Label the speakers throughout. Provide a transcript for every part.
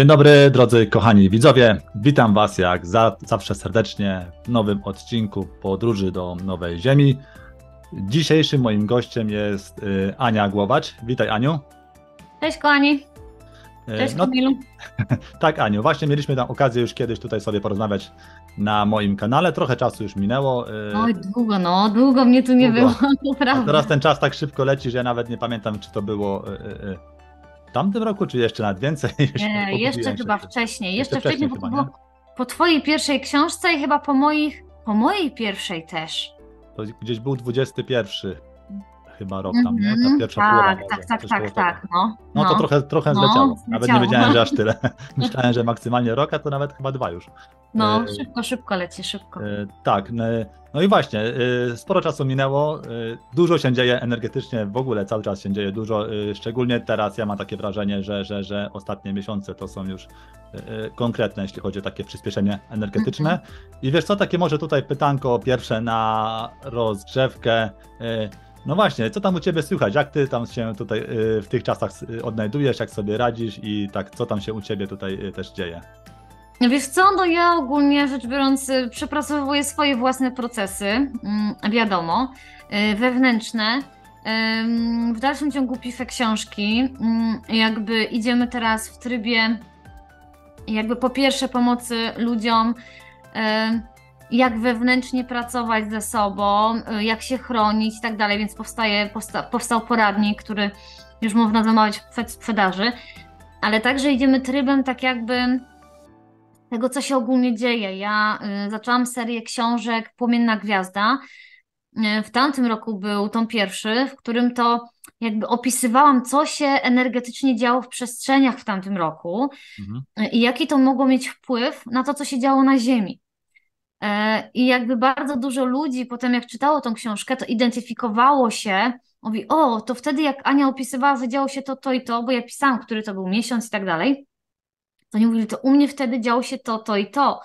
Speaker 1: Dzień dobry, drodzy kochani widzowie. Witam Was jak za, zawsze serdecznie w nowym odcinku Podróży do Nowej Ziemi. Dzisiejszym moim gościem jest y, Ania Głowacz. Witaj, Aniu.
Speaker 2: Cześć, kochani.
Speaker 1: Y, Cześć, no, Kamilu. tak, Aniu, właśnie mieliśmy tam okazję już kiedyś tutaj sobie porozmawiać na moim kanale. Trochę czasu już minęło. Y, Oj,
Speaker 2: długo, no, długo mnie tu nie było, to prawda. A teraz ten
Speaker 1: czas tak szybko leci, że ja nawet nie pamiętam, czy to było y, w tamtym roku, czy jeszcze nawet więcej? Nie, jeszcze chyba
Speaker 2: się. wcześniej. Jeszcze, jeszcze wcześniej, wcześniej chyba, po twojej pierwszej książce i chyba po moich, po mojej pierwszej też.
Speaker 1: To gdzieś był 21 chyba rok tam, nie? Ta mhm. pierwsza tak, połowa. Tak, może, tak, tak, tak, tak
Speaker 2: no, no. to no. trochę, trochę no, zleciało. Nawet zleciało. nie wiedziałem, że aż
Speaker 1: tyle. Myślałem, że maksymalnie rok, a to nawet chyba dwa już. No, e,
Speaker 2: szybko, szybko leci, szybko.
Speaker 1: E, tak, no, no i właśnie, e, sporo czasu minęło, dużo się dzieje energetycznie, w ogóle cały czas się dzieje dużo, szczególnie teraz ja mam takie wrażenie, że, że, że ostatnie miesiące to są już konkretne, jeśli chodzi o takie przyspieszenie energetyczne. Mhm. I wiesz co, takie może tutaj pytanko pierwsze na rozgrzewkę. No właśnie, co tam u Ciebie słychać? Jak Ty tam się tutaj y, w tych czasach y, odnajdujesz, jak sobie radzisz i tak, co tam się u Ciebie tutaj y, też dzieje?
Speaker 2: No wiesz co, no ja ogólnie rzecz biorąc przepracowuję swoje własne procesy, mm, wiadomo, wewnętrzne. W dalszym ciągu piszę książki. Mm, jakby idziemy teraz w trybie jakby po pierwsze pomocy ludziom jak wewnętrznie pracować ze sobą, y, jak się chronić i tak dalej, więc powstaje, powsta, powstał poradnik, który już można zamawiać w sprzedaży, ale także idziemy trybem tak jakby tego, co się ogólnie dzieje. Ja y, zaczęłam serię książek Płomienna Gwiazda. Y, w tamtym roku był tom pierwszy, w którym to jakby opisywałam, co się energetycznie działo w przestrzeniach w tamtym roku mhm. i jaki to mogło mieć wpływ na to, co się działo na Ziemi. E, I jakby bardzo dużo ludzi potem, jak czytało tą książkę, to identyfikowało się, mówi: O, to wtedy, jak Ania opisywała, działo się to, to i to, bo ja pisałam, który to był miesiąc i tak dalej. To nie mówili, to u mnie wtedy działo się to, to i to.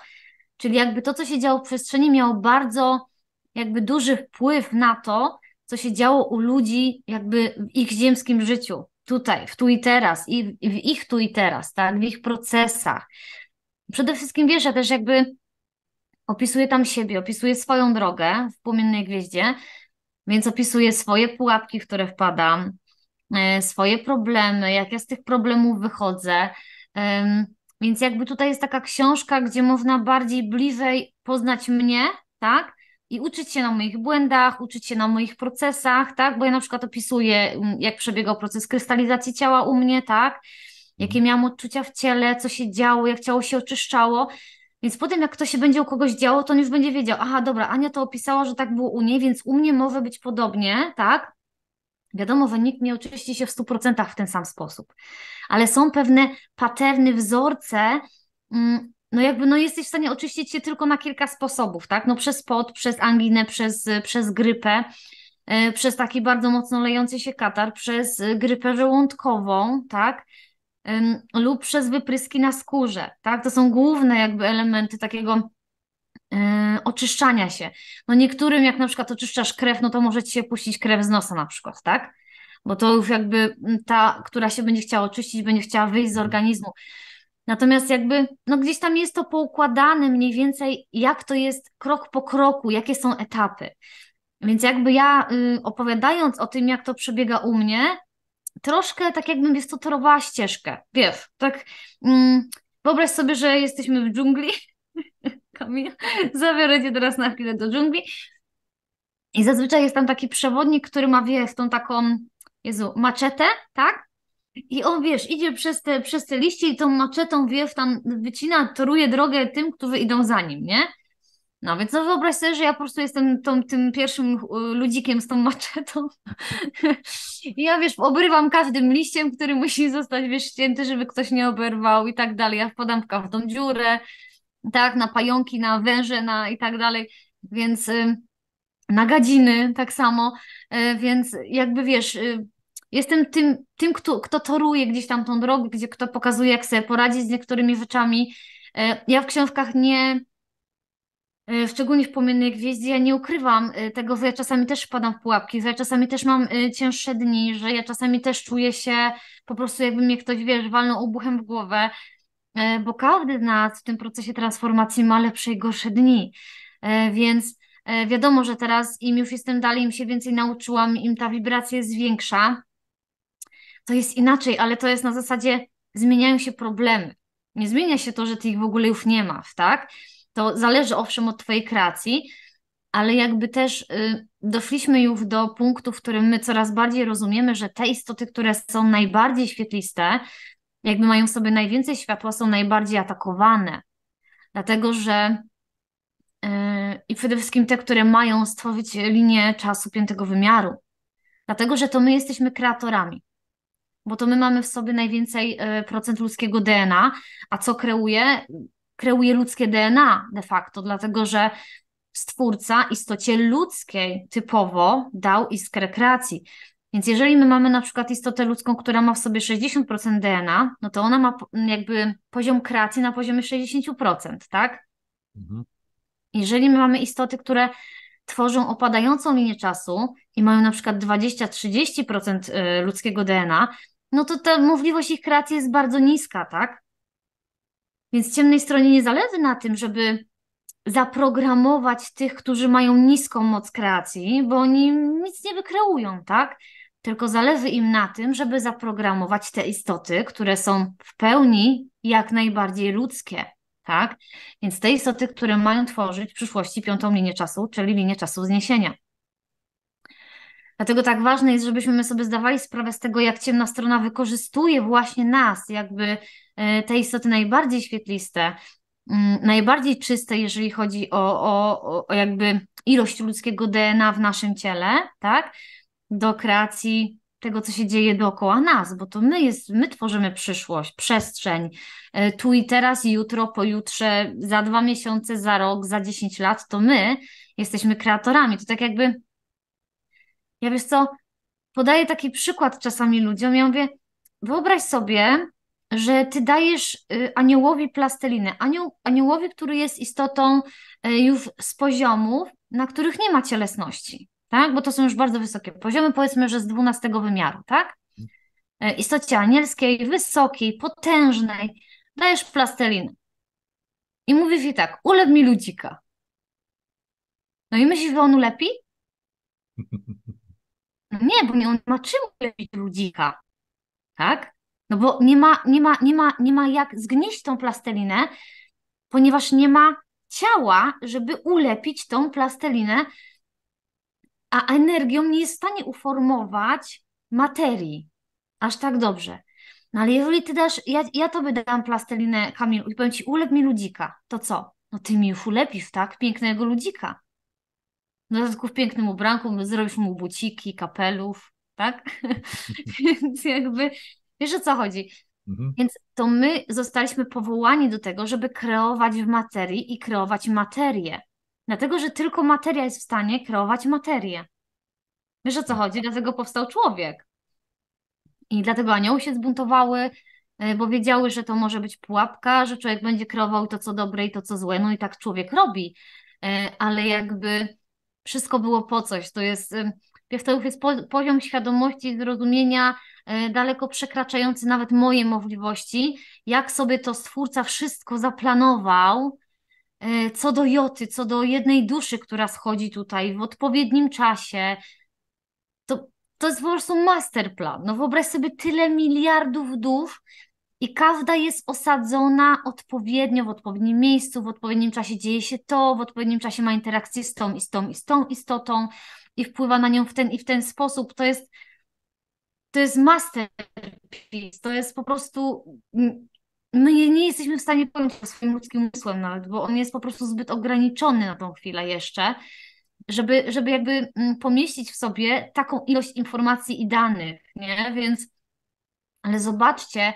Speaker 2: Czyli jakby to, co się działo w przestrzeni, miało bardzo jakby duży wpływ na to, co się działo u ludzi, jakby w ich ziemskim życiu, tutaj, w tu i teraz, i w, i w ich tu i teraz, tak, w ich procesach. Przede wszystkim wiesz, ja też jakby opisuje tam siebie, opisuje swoją drogę w płomiennej gwieździe, więc opisuje swoje pułapki, w które wpadam, e, swoje problemy, jak ja z tych problemów wychodzę. Więc jakby tutaj jest taka książka, gdzie można bardziej bliżej poznać mnie, tak? I uczyć się na moich błędach, uczyć się na moich procesach, tak? Bo ja na przykład opisuję, mm, jak przebiegał proces krystalizacji ciała u mnie, tak? Jakie mhm. miałam odczucia w ciele, co się działo, jak ciało się oczyszczało. Więc potem, jak to się będzie u kogoś działo, to on już będzie wiedział, aha, dobra, Ania to opisała, że tak było u niej, więc u mnie może być podobnie, tak? Wiadomo, wynik nie oczyści się w 100% w ten sam sposób, ale są pewne paterny wzorce, mm, no jakby no jesteś w stanie oczyścić się tylko na kilka sposobów, tak? No przez pot, przez anginę, przez, przez grypę, e, przez taki bardzo mocno lejący się katar, przez e, grypę żołądkową, tak? lub przez wypryski na skórze. Tak? To są główne jakby elementy takiego e, oczyszczania się. No niektórym, jak na przykład oczyszczasz krew, no to może ci się puścić krew z nosa na przykład, tak? Bo to już jakby ta, która się będzie chciała oczyścić, będzie chciała wyjść z organizmu. Natomiast jakby, no gdzieś tam jest to poukładane mniej więcej, jak to jest krok po kroku, jakie są etapy. Więc jakby ja y, opowiadając o tym, jak to przebiega u mnie, troszkę tak jakbym jest to torowała ścieżkę, wiesz, tak mm, wyobraź sobie, że jesteśmy w dżungli, Kamil, zabiorę Cię teraz na chwilę do dżungli i zazwyczaj jest tam taki przewodnik, który ma, wiesz, tą taką, Jezu, maczetę, tak? I on, wiesz, idzie przez te, przez te liście i tą maczetą, wiesz, tam wycina, toruje drogę tym, którzy idą za nim, nie? No więc no wyobraź sobie, że ja po prostu jestem tą, tym pierwszym ludzikiem z tą maczetą. I ja wiesz, obrywam każdym liściem, który musi zostać wiesz, ścięty, żeby ktoś nie oberwał i tak dalej. Ja wpadam w każdą dziurę, tak, na pająki, na węże, na i tak dalej. Więc y, na gadziny tak samo. Y, więc jakby wiesz, y, jestem tym, tym kto, kto toruje gdzieś tam tą drogę, gdzie kto pokazuje, jak sobie poradzić z niektórymi rzeczami. Ja w książkach nie E, szczególnie w Płomiennej Gwieździe, ja nie ukrywam e, tego, że ja czasami też wpadam w pułapki, że ja czasami też mam e, cięższe dni, że ja czasami też czuję się po prostu jakby mnie ktoś, wiesz, walnął obuchem w głowę, bo każdy z nas w tym procesie transformacji ma lepsze i gorsze dni, więc wiadomo, że teraz im już jestem dalej, im się więcej nauczyłam, im ta wibracja jest większa, to jest inaczej, ale to jest na zasadzie zmieniają się problemy. Nie zmienia się to, że ty ich w ogóle już nie masz, tak? To zależy owszem od Twojej kreacji, ale jakby też y, doszliśmy już do punktu, w którym my coraz bardziej rozumiemy, że te istoty, które są najbardziej świetliste, jakby mają sobie najwięcej światła, są najbardziej atakowane. Dlatego, że y, i przede wszystkim te, które mają stworzyć linię czasu piątego wymiaru. Dlatego, że to my jesteśmy kreatorami, bo to my mamy w sobie najwięcej y, procent ludzkiego DNA, a co kreuje? kreuje ludzkie DNA de facto, dlatego że stwórca istocie ludzkiej typowo dał iskrę kreacji. Więc jeżeli my mamy na przykład istotę ludzką, która ma w sobie 60% DNA, no to ona ma jakby poziom kreacji na poziomie 60%, tak? Mhm. Jeżeli my mamy istoty, które tworzą opadającą linię czasu i mają na przykład 20-30% y, ludzkiego DNA, no to ta możliwość ich kreacji jest bardzo niska, tak? Więc ciemnej stronie nie zależy na tym, żeby zaprogramować tych, którzy mają niską moc kreacji, bo oni nic nie wykreują, tak? Tylko zależy im na tym, żeby zaprogramować te istoty, które są w pełni jak najbardziej ludzkie, tak? Więc te istoty, które mają tworzyć w przyszłości piątą linię czasu, czyli linię czasu zniesienia. Dlatego tak ważne jest, żebyśmy my sobie zdawali sprawę z tego, jak ciemna strona wykorzystuje właśnie nas, jakby e, te istoty najbardziej świetliste, mm, najbardziej czyste, jeżeli chodzi o, o, o jakby ilość ludzkiego DNA w naszym ciele, tak? Do kreacji tego, co się dzieje dookoła nas, bo to my, jest, my tworzymy przyszłość, przestrzeń, e, tu i teraz, jutro, pojutrze, za dwa miesiące, za rok, za dziesięć lat, to my jesteśmy kreatorami. To tak jakby ja wiesz co, podaję taki przykład czasami ludziom. Ja mówię, wyobraź sobie, że ty dajesz y, aniołowi plastelinę. Anioł, aniołowi, który jest istotą y, już z poziomów, na których nie ma cielesności, tak? Bo to są już bardzo wysokie poziomy, powiedzmy, że z dwunastego wymiaru, tak? Y, istocie anielskiej, wysokiej, potężnej, dajesz plastelinę. I mówisz jej tak, ulew mi ludzika. No i myślisz, że on ulepi? Nie, bo nie, on ma czym ulepić ludzika, tak? No bo nie ma, nie, ma, nie, ma, nie ma jak zgnieść tą plastelinę, ponieważ nie ma ciała, żeby ulepić tą plastelinę, a energią nie jest w stanie uformować materii aż tak dobrze. No ale jeżeli ty dasz, ja, ja tobie dam plastelinę, Kamil, i powiem ci, ulep mi ludzika, to co? No ty mi już ulepisz, tak? Pięknego ludzika no dodatku w pięknym ubranku, zrobisz mu buciki, kapelów, tak? Więc jakby, wiesz o co chodzi. Mhm. Więc to my zostaliśmy powołani do tego, żeby kreować w materii i kreować materię. Dlatego, że tylko materia jest w stanie kreować materię. Wiesz o co tak. chodzi? Dlatego powstał człowiek. I dlatego anioły się zbuntowały, y, bo wiedziały, że to może być pułapka, że człowiek będzie kreował to, co dobre i to, co złe. No i tak człowiek robi. Y, ale jakby wszystko było po coś. To jest, wiesz, to już jest poziom świadomości i zrozumienia y, daleko przekraczający nawet moje możliwości, jak sobie to stwórca wszystko zaplanował, y, co do joty, co do jednej duszy, która schodzi tutaj w odpowiednim czasie. To, to jest po prostu masterplan. No wyobraź sobie tyle miliardów dusz, i każda jest osadzona odpowiednio, w odpowiednim miejscu, w odpowiednim czasie dzieje się to, w odpowiednim czasie ma interakcję z tą i z tą i z tą istotą i wpływa na nią w ten i w ten sposób. To jest, to jest masterpiece, to jest po prostu my nie jesteśmy w stanie pojąć swoim ludzkim umysłem nawet, bo on jest po prostu zbyt ograniczony na tą chwilę jeszcze, żeby, żeby jakby pomieścić w sobie taką ilość informacji i danych, nie? Więc, ale zobaczcie,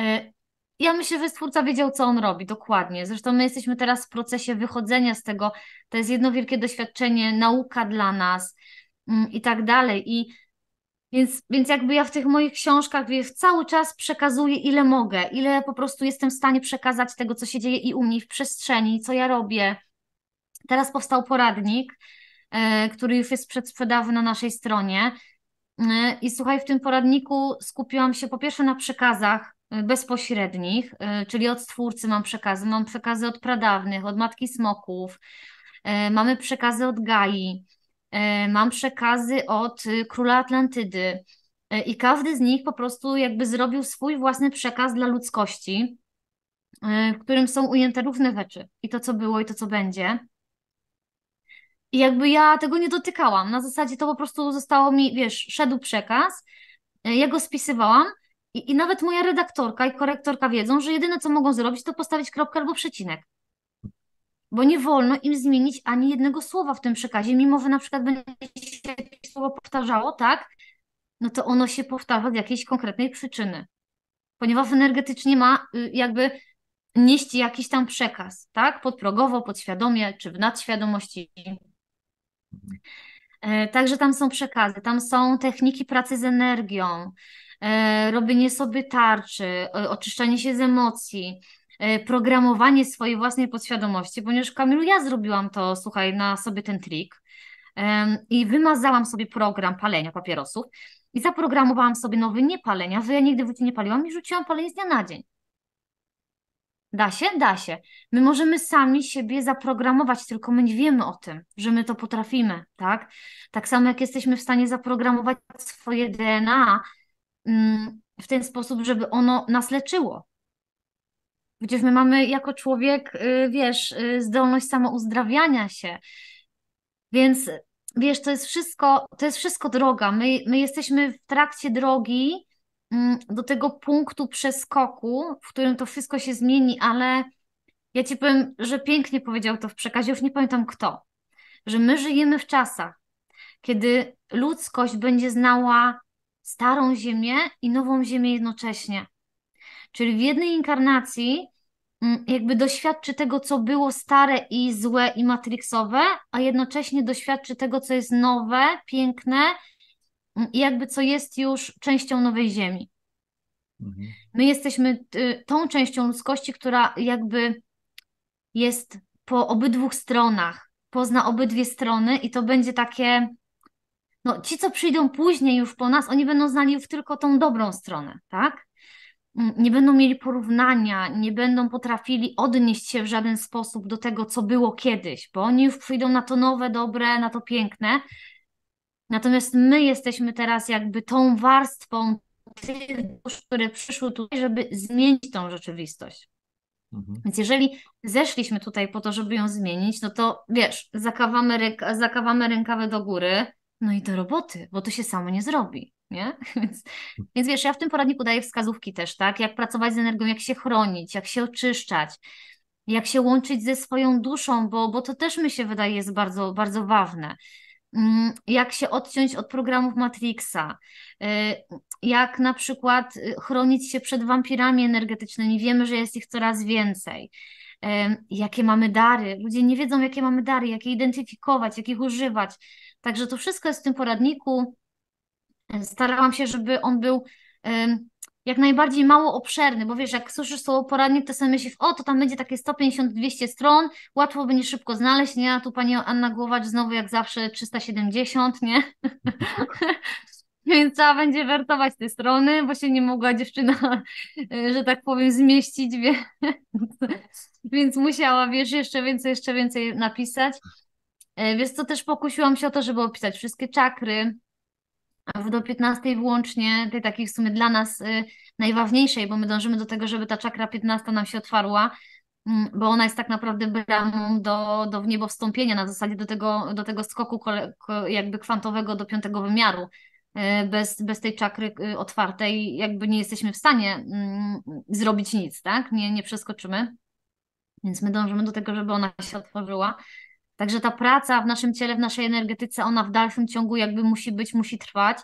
Speaker 2: E, ja myślę, że twórca wiedział, co on robi, dokładnie. Zresztą my jesteśmy teraz w procesie wychodzenia z tego. To jest jedno wielkie doświadczenie, nauka dla nas mm, i tak dalej. I więc, więc jakby ja w tych moich książkach wie, cały czas przekazuję, ile mogę, ile po prostu jestem w stanie przekazać tego, co się dzieje i u mnie w przestrzeni, co ja robię. Teraz powstał poradnik, e, który już jest przedsprzedawy na naszej stronie. E, I słuchaj, w tym poradniku skupiłam się po pierwsze na przekazach, Y, bezpośrednich, y, czyli od Stwórcy mam przekazy, mam przekazy od pradawnych, od Matki Smoków, y, mamy przekazy od Gai, mam przekazy od Króla Atlantydy i każdy z nich po prostu jakby zrobił swój własny przekaz dla ludzkości, w którym są ujęte równe rzeczy i to, co było i to, co będzie. I jakby ja tego nie dotykałam, na zasadzie to po prostu zostało mi, wiesz, szedł przekaz, ja go spisywałam, i, I nawet moja redaktorka i korektorka wiedzą, że jedyne co mogą zrobić, to postawić kropkę albo przecinek. Bo nie wolno im zmienić ani jednego słowa w tym przekazie, mimo że na przykład będzie się jakieś słowo powtarzało, tak? No to ono się powtarza z jakiejś konkretnej przyczyny. Ponieważ energetycznie ma y, jakby nieść jakiś tam przekaz, tak? Podprogowo, podświadomie czy w nadświadomości. Mhm. E, także tam są przekazy, tam są techniki pracy z energią, E, robienie sobie tarczy, oczyszczanie się z emocji, e, programowanie swojej własnej podświadomości, ponieważ Kamilu, ja zrobiłam to, słuchaj, na sobie ten trik i wymazałam sobie program palenia papierosów i zaprogramowałam sobie nowy niepalenia, że ja nigdy w życiu nie paliłam i rzuciłam palenie z dnia na dzień. Da się? Da się. My możemy sami siebie zaprogramować, tylko my nie wiemy o tym, że my to potrafimy, tak? Tak samo jak jesteśmy w stanie zaprogramować swoje DNA Mm, w ten sposób, żeby ono nas leczyło. Przecież my mamy jako człowiek, y, wiesz, y, zdolność samouzdrawiania się. Więc wiesz, to jest wszystko, to jest wszystko droga. My, my jesteśmy w trakcie drogi mm, do tego punktu przeskoku, w którym to wszystko się zmieni, ale ja ci powiem, że pięknie powiedział to w przekazie, już nie pamiętam kto, że my żyjemy w czasach, kiedy ludzkość będzie znała starą ziemię i nową ziemię jednocześnie. Czyli w jednej inkarnacji mm, jakby doświadczy tego, co było stare i złe i matriksowe, a jednocześnie doświadczy tego, co jest nowe, piękne mm, i jakby co jest już częścią nowej ziemi. Mhm. My jesteśmy y, tą częścią ludzkości, która jakby jest po obydwu stronach, pozna obydwie strony i to będzie takie no, ci, co przyjdą później już po nas, oni będą znali już tylko tą dobrą stronę, tak? Mm, nie będą mieli porównania, nie będą potrafili odnieść się w żaden sposób do tego, co było kiedyś, bo oni już przyjdą na to nowe, dobre, na to piękne. Natomiast my jesteśmy teraz jakby tą warstwą tych dusz, które przyszły tutaj, żeby zmienić tą rzeczywistość. Mhm. Więc jeżeli zeszliśmy tutaj po to, żeby ją zmienić, no to wiesz, zakawamy, ręk zakawamy rękawę do góry, no i do roboty, bo to się samo nie zrobi. Nie? Więc, więc wiesz, ja w tym poradniku daję wskazówki też, tak? Jak pracować z energią, jak się chronić, jak się oczyszczać, jak się łączyć ze swoją duszą, bo, bo to też mi się wydaje jest bardzo, bardzo ważne. Mm, jak się odciąć od programów Matrixa, y, jak na przykład y, chronić się przed wampirami energetycznymi, wiemy, że jest ich coraz więcej jakie mamy dary. Ludzie nie wiedzą, jakie mamy dary, jakie identyfikować, jakich używać. Także to wszystko jest w tym poradniku. E, starałam się, żeby on był jak najbardziej mało obszerny, bo wiesz, jak słyszysz słowo poradnik, to sobie myślisz, o, to tam będzie takie 150-200 stron, łatwo by nie szybko znaleźć, nie? A tu pani Anna Głowacz znowu jak zawsze 370, nie? Więc trzeba będzie wertować te strony, bo się nie mogła dziewczyna, e, że tak powiem, zmieścić, więc, więc musiała, wiesz, jeszcze więcej, jeszcze więcej napisać. E, wiesz co, też pokusiłam się o to, żeby opisać wszystkie czakry, do 15 włącznie, tej takiej w sumie dla nas e, najważniejszej, bo my dążymy do tego, żeby ta czakra 15 nam się otwarła, mm, bo ona jest tak naprawdę bramą do, do w na zasadzie do tego, do tego skoku jakby kwantowego do piątego wymiaru. Y, bez, bez tej czakry y, otwartej jakby nie jesteśmy w stanie mm, zrobić nic, tak? Nie, nie przeskoczymy. Więc my dążymy do tego, żeby ona się otworzyła. Także ta praca w naszym ciele, w naszej energetyce, ona w dalszym ciągu jakby musi być, musi trwać.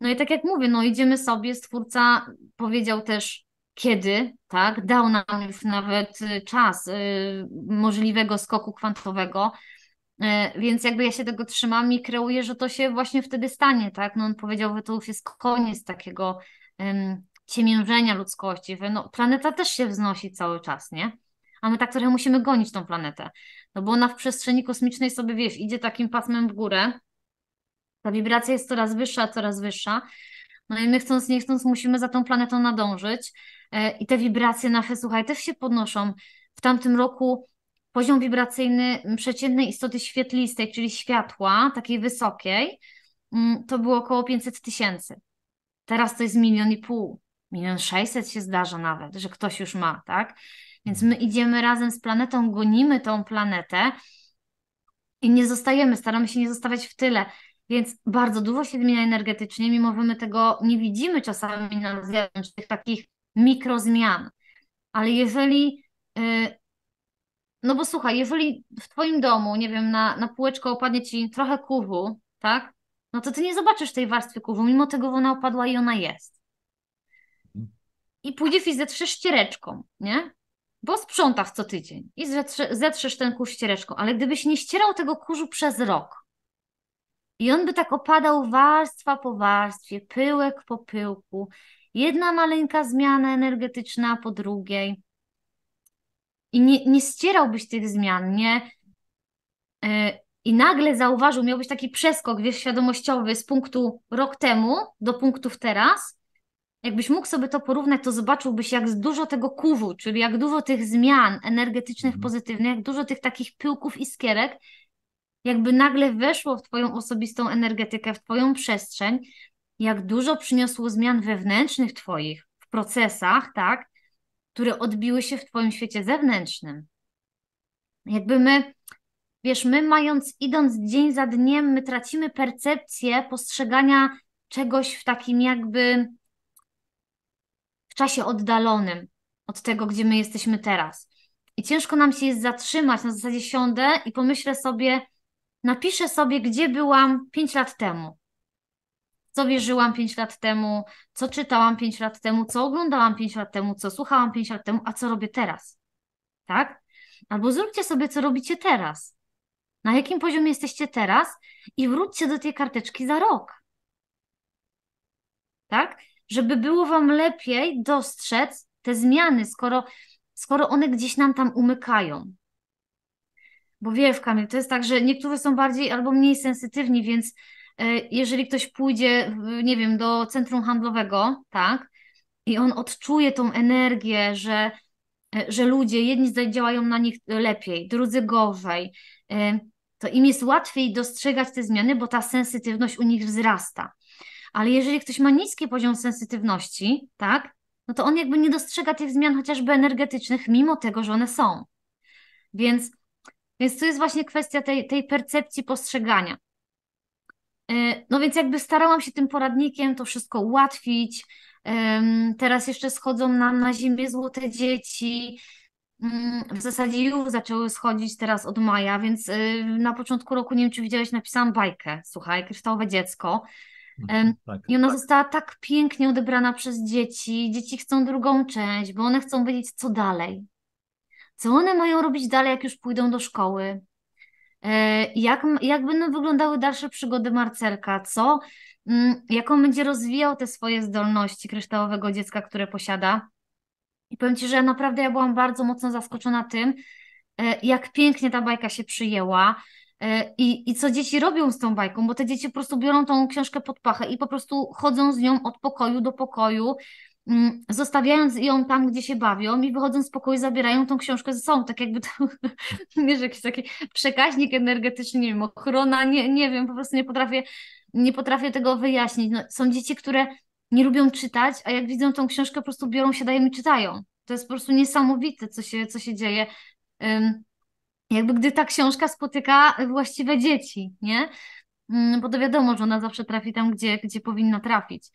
Speaker 2: No i tak jak mówię, no idziemy sobie, stwórca powiedział też kiedy, tak, dał nam już nawet y, czas yy, możliwego skoku kwantowego, E, więc jakby ja się tego trzymam i kreuję, że to się właśnie wtedy stanie, tak? No on powiedział, że to już jest koniec takiego um, ciemiężenia ludzkości, no, planeta też się wznosi cały czas, nie? A my tak trochę musimy gonić tą planetę, no bo ona w przestrzeni kosmicznej sobie, wiesz, idzie takim pasmem w górę, ta wibracja jest coraz wyższa, coraz wyższa, no i my chcąc, nie chcąc musimy za tą planetą nadążyć e, i te wibracje nasze, słuchaj, też się podnoszą. W tamtym roku poziom wibracyjny przeciętnej istoty świetlistej, czyli światła, takiej wysokiej, to było około 500 tysięcy. Teraz to jest milion i pół, milion sześćset się zdarza nawet, że ktoś już ma, tak? Więc my idziemy razem z planetą, gonimy tą planetę i nie zostajemy, staramy się nie zostawiać w tyle. Więc bardzo dużo się zmienia energetycznie, mimo że my tego nie widzimy czasami na zewnątrz, tych takich mikrozmian. Ale jeżeli y, no bo słuchaj, jeżeli w twoim domu, nie wiem, na, na półeczko opadnie ci trochę kurwu, tak? No to ty nie zobaczysz tej warstwy kurwu, mimo tego ona opadła i ona jest. I pójdziesz i zetrzesz ściereczką, nie? Bo sprzątasz co tydzień i zetrze, zetrzesz ten kurz ściereczką, ale gdybyś nie ścierał tego kurzu przez rok i on by tak opadał warstwa po warstwie, pyłek po pyłku, jedna maleńka zmiana energetyczna po drugiej, i nie, nie ścierałbyś tych zmian, nie? E, I nagle zauważył, miałbyś taki przeskok wiesz, świadomościowy z punktu rok temu do punktów teraz. Jakbyś mógł sobie to porównać, to zobaczyłbyś, jak dużo tego kurzu, czyli jak dużo tych zmian energetycznych, mhm. pozytywnych, jak dużo tych takich pyłków i skierek, jakby nagle weszło w Twoją osobistą energetykę, w Twoją przestrzeń, jak dużo przyniosło zmian wewnętrznych Twoich w procesach, tak? które odbiły się w Twoim świecie zewnętrznym. Jakby my, wiesz, my mając, idąc dzień za dniem, my tracimy percepcję postrzegania czegoś w takim jakby w czasie oddalonym od tego, gdzie my jesteśmy teraz. I ciężko nam się jest zatrzymać. Na zasadzie siądę i pomyślę sobie, napiszę sobie, gdzie byłam 5 lat temu co wierzyłam 5 lat temu, co czytałam 5 lat temu, co oglądałam 5 lat temu, co słuchałam 5 lat temu, a co robię teraz. Tak? Albo zróbcie sobie, co robicie teraz. Na jakim poziomie jesteście teraz i wróćcie do tej karteczki za rok. Tak? Żeby było Wam lepiej dostrzec te zmiany, skoro, skoro one gdzieś nam tam umykają. Bo wiesz, Kamil, to jest tak, że niektórzy są bardziej albo mniej sensytywni, więc E, jeżeli ktoś pójdzie, nie wiem, do centrum handlowego, tak, i on odczuje tą energię, że, e, że ludzie, jedni działają na nich lepiej, drudzy gorzej, e, to im jest łatwiej dostrzegać te zmiany, bo ta sensytywność u nich wzrasta. Ale jeżeli ktoś ma niski poziom sensytywności, tak, no to on jakby nie dostrzega tych zmian chociażby energetycznych, mimo tego, że one są. Więc, więc to jest właśnie kwestia tej, tej percepcji postrzegania. E, no więc jakby starałam się tym poradnikiem to wszystko ułatwić. Teraz jeszcze schodzą nam na ziemię złote dzieci. Mm, w zasadzie już zaczęły schodzić teraz od maja, więc y, na początku roku, nie wiem czy widziałeś, napisałam bajkę, słuchaj, Kryształowe Dziecko. Mhm, tak, I ona tak. została tak pięknie odebrana przez dzieci. Dzieci chcą drugą część, bo one chcą wiedzieć, co dalej. Co one mają robić dalej, jak już pójdą do szkoły. E, jak, jak będą wyglądały dalsze przygody Marcelka? Co, mm, jak on będzie rozwijał te swoje zdolności kryształowego dziecka, które posiada? I powiem Ci, że naprawdę ja byłam bardzo mocno zaskoczona tym, e, jak pięknie ta bajka się przyjęła. E, I, I co dzieci robią z tą bajką, bo te dzieci po prostu biorą tą książkę pod pachę i po prostu chodzą z nią od pokoju do pokoju, Mm, zostawiając ją tam, gdzie się bawią i wychodząc z pokoju zabierają tą książkę ze sobą, tak jakby to, wiesz, jakiś taki przekaźnik energetyczny, nie wiem, ochrona, nie, nie wiem, po prostu nie potrafię, nie potrafię tego wyjaśnić. No, są dzieci, które nie lubią czytać, a jak widzą tą książkę, po prostu biorą, dają i czytają. To jest po prostu niesamowite, co się, co się dzieje. jakby gdy ta książka spotyka właściwe dzieci, nie? Mm, bo to wiadomo, że ona zawsze trafi tam, gdzie, gdzie powinna trafić.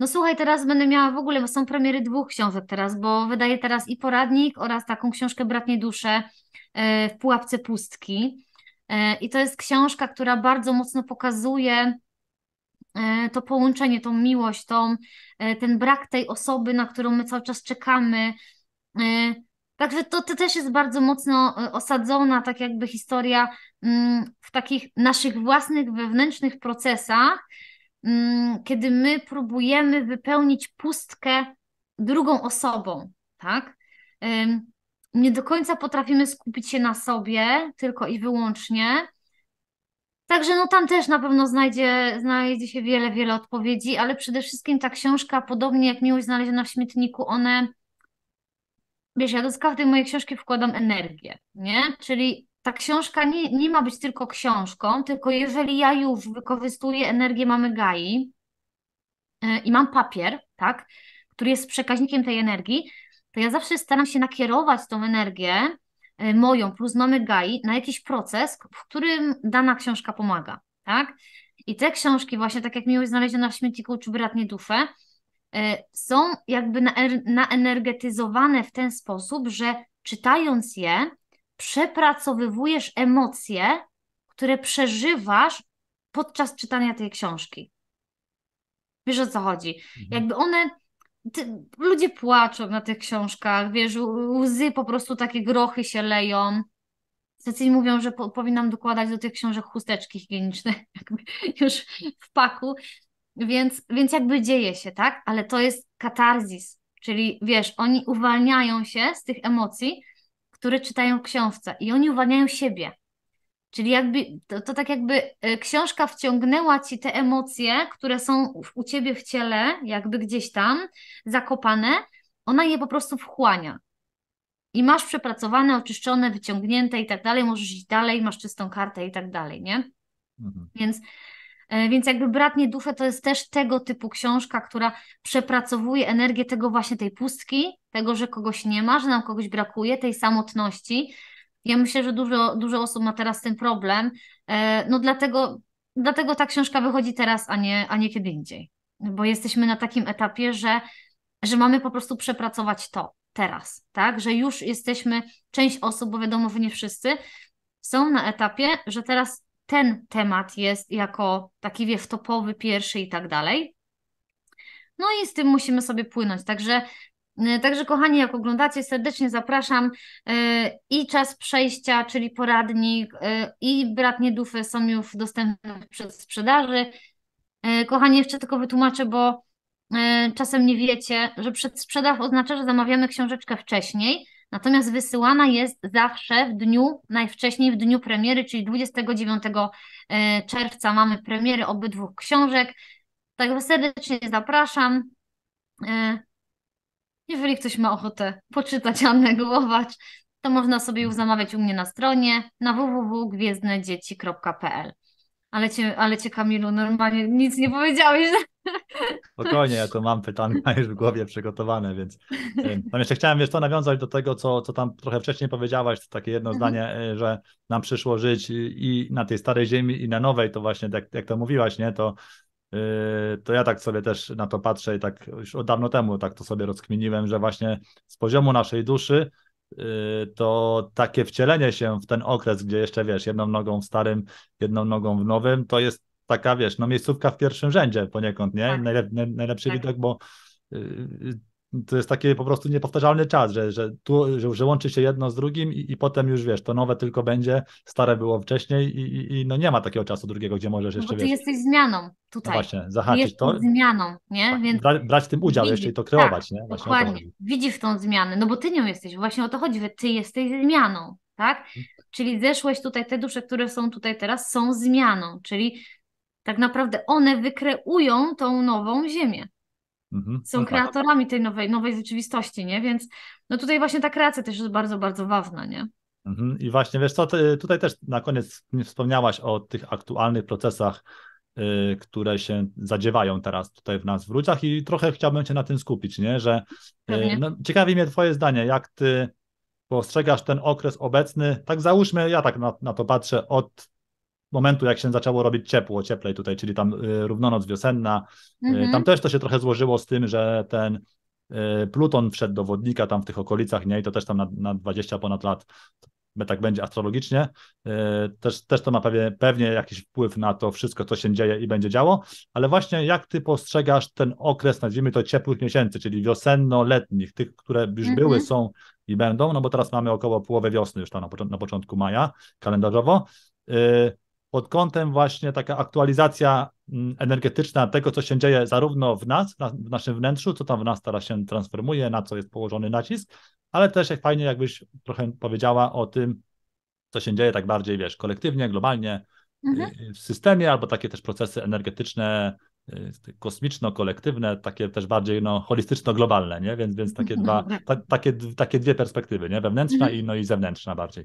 Speaker 2: No słuchaj, teraz będę miała w ogóle, bo są premiery dwóch książek teraz, bo wydaję teraz i poradnik oraz taką książkę Bratnie dusze w pułapce pustki. E, I to jest książka, która bardzo mocno pokazuje e, to połączenie, tą miłość, tą, e, ten brak tej osoby, na którą my cały czas czekamy. Także to, to też jest bardzo mocno osadzona, tak jakby historia mm, w takich naszych własnych wewnętrznych procesach, Mm, kiedy my próbujemy wypełnić pustkę drugą osobą, tak? Nie do końca potrafimy skupić się na sobie, tylko i wyłącznie. Także no tam też na pewno znajdzie, znajdzie się wiele, wiele odpowiedzi, ale przede wszystkim ta książka, podobnie jak miłość znaleziona w śmietniku, one, wiesz, ja do każdej mojej książki wkładam energię, nie? Czyli ta książka nie, nie ma być tylko książką, tylko jeżeli ja już wykorzystuję energię mamy Gai e, i mam papier, tak, który jest przekaźnikiem tej energii, to ja zawsze staram się nakierować tą energię e, moją plus mamy Gai na jakiś proces, w którym dana książka pomaga, tak? I te książki właśnie, tak jak miłość znaleziona w śmietniku czy bratnie dusze, są jakby naenergetyzowane er, w ten sposób, że czytając je, przepracowywujesz emocje, które przeżywasz podczas czytania tej książki. Wiesz o co chodzi? Mhm. Jakby one. Ty, ludzie płaczą na tych książkach, wiesz, łzy po prostu takie grochy się leją. Cecylii mówią, że po, powinnam dokładać do tych książek chusteczki higieniczne, jakby już w paku. Więc, więc jakby dzieje się, tak? Ale to jest katarzis, czyli wiesz, oni uwalniają się z tych emocji, które czytają książce i oni uwalniają siebie. Czyli jakby, to, to tak jakby e, książka wciągnęła ci te emocje, które są u ciebie w ciele, jakby gdzieś tam zakopane, ona je po prostu wchłania. I masz przepracowane, oczyszczone, wyciągnięte i tak dalej, możesz iść dalej, masz czystą kartę i tak dalej, nie? Mhm. Więc E, więc jakby Bratnie dusze to jest też tego typu książka, która przepracowuje energię tego właśnie tej pustki, tego, że kogoś nie ma, że nam kogoś brakuje, tej samotności. Ja myślę, że dużo, dużo osób ma teraz ten problem. E, no dlatego, dlatego ta książka wychodzi teraz, a nie, a nie kiedy indziej. Bo jesteśmy na takim etapie, że, że mamy po prostu przepracować to teraz, tak? Że już jesteśmy, część osób, bo wiadomo, że nie wszyscy, są na etapie, że teraz ten temat jest jako taki, wiesz, topowy, pierwszy i tak dalej. No i z tym musimy sobie płynąć. Także, y, także kochani, jak oglądacie, serdecznie zapraszam. Y, I czas przejścia, czyli poradnik, y, i bratnie dufy są już dostępne przez sprzedaży. Kochani, jeszcze tylko wytłumaczę, bo czasem nie wiecie, że przedsprzedaż oznacza, że zamawiamy książeczkę wcześniej natomiast wysyłana jest zawsze w dniu, najwcześniej w dniu premiery, czyli 29 e, czerwca mamy premiery obydwu książek. Także serdecznie zapraszam. E, jeżeli ktoś ma ochotę poczytać Annę Głowacz, to można sobie już zamawiać u mnie na stronie na www.gwiezdnedzieci.pl. Ale cię, ale cię Kamilu, normalnie nic nie powiedziałeś.
Speaker 1: Spokojnie, ja to mam pytania już w głowie przygotowane, więc no jeszcze chciałem wiesz, to nawiązać do tego, co, co tam trochę wcześniej powiedziałaś, to takie jedno mhm. zdanie, e, że nam przyszło żyć i na tej starej ziemi i na nowej, to właśnie jak, jak to mówiłaś, nie, to, yy, to ja tak sobie też na to patrzę i tak już od dawno temu tak to sobie rozkminiłem, że właśnie z poziomu naszej duszy Y, to takie wcielenie się w ten okres, gdzie jeszcze wiesz, jedną nogą w starym, jedną nogą w nowym, to jest taka wiesz, no miejscówka w pierwszym rzędzie poniekąd, nie? Tak. najlepszy tak. widok, bo y, to jest taki po prostu niepowtarzalny czas, że, że, tu, że, że łączy się jedno z drugim i, i, potem już wiesz, to nowe tylko będzie, stare było wcześniej i, i, i no nie ma takiego czasu drugiego, gdzie możesz jeszcze. No bo ty wiesz, jesteś
Speaker 2: zmianą tutaj. No właśnie,
Speaker 1: zahaczyć to.
Speaker 2: zmianą, nie? Tak, Więc
Speaker 1: brać, brać w tym udział jeszcze i to kreować, tak, nie? Właśnie dokładnie.
Speaker 2: Widzisz tą zmianę, no bo ty nią jesteś, właśnie o to chodzi, że ty jesteś zmianą, tak? Mhm. Czyli zeszłeś tutaj, te dusze, które są tutaj teraz, są zmianą, czyli tak naprawdę one wykreują tą nową ziemię.
Speaker 1: Mhm. Są no tak. kreatorami
Speaker 2: tak. tej nowej, nowej rzeczywistości, nie? Więc no tutaj właśnie ta kreacja też jest bardzo, bardzo ważna, nie?
Speaker 1: Mhm. I właśnie wiesz co, tutaj też na koniec wspomniałaś o tych aktualnych procesach, y, które się zadziewają teraz tutaj w nas w Ruciach i trochę chciałbym się na tym skupić, nie? Że y, no, ciekawi mnie twoje zdanie, jak ty postrzegasz ten okres obecny, tak załóżmy, ja tak na, na to patrzę od momentu, jak się zaczęło robić ciepło, cieplej tutaj, czyli tam y, równonoc wiosenna, y, mhm. tam też to się trochę złożyło z tym, że ten y, Pluton wszedł do wodnika tam w tych okolicach, nie, i to też tam na, na 20 ponad lat tak będzie astrologicznie, też, też to ma pewnie, pewnie jakiś wpływ na to wszystko, co się dzieje i będzie działo, ale właśnie jak ty postrzegasz ten okres, nazwijmy to ciepłych miesięcy, czyli wiosenno-letnich, tych, które już mhm. były, są i będą, no bo teraz mamy około połowę wiosny już tam na, na początku maja kalendarzowo, pod kątem właśnie taka aktualizacja mm, energetyczna tego, co się dzieje zarówno w nas, w naszym wnętrzu, co tam w nas teraz się transformuje, na co jest położony nacisk, ale też jak fajnie jakbyś trochę powiedziała o tym, co się dzieje tak bardziej, wiesz, kolektywnie, globalnie mhm. Y, w systemie, albo takie też procesy energetyczne, y, kosmiczno-kolektywne, takie też bardziej no, holistyczno-globalne, nie? Więc, więc takie, mhm. dwa, ta, takie, takie dwie perspektywy, nie? Wewnętrzna mhm. i, no, i zewnętrzna bardziej.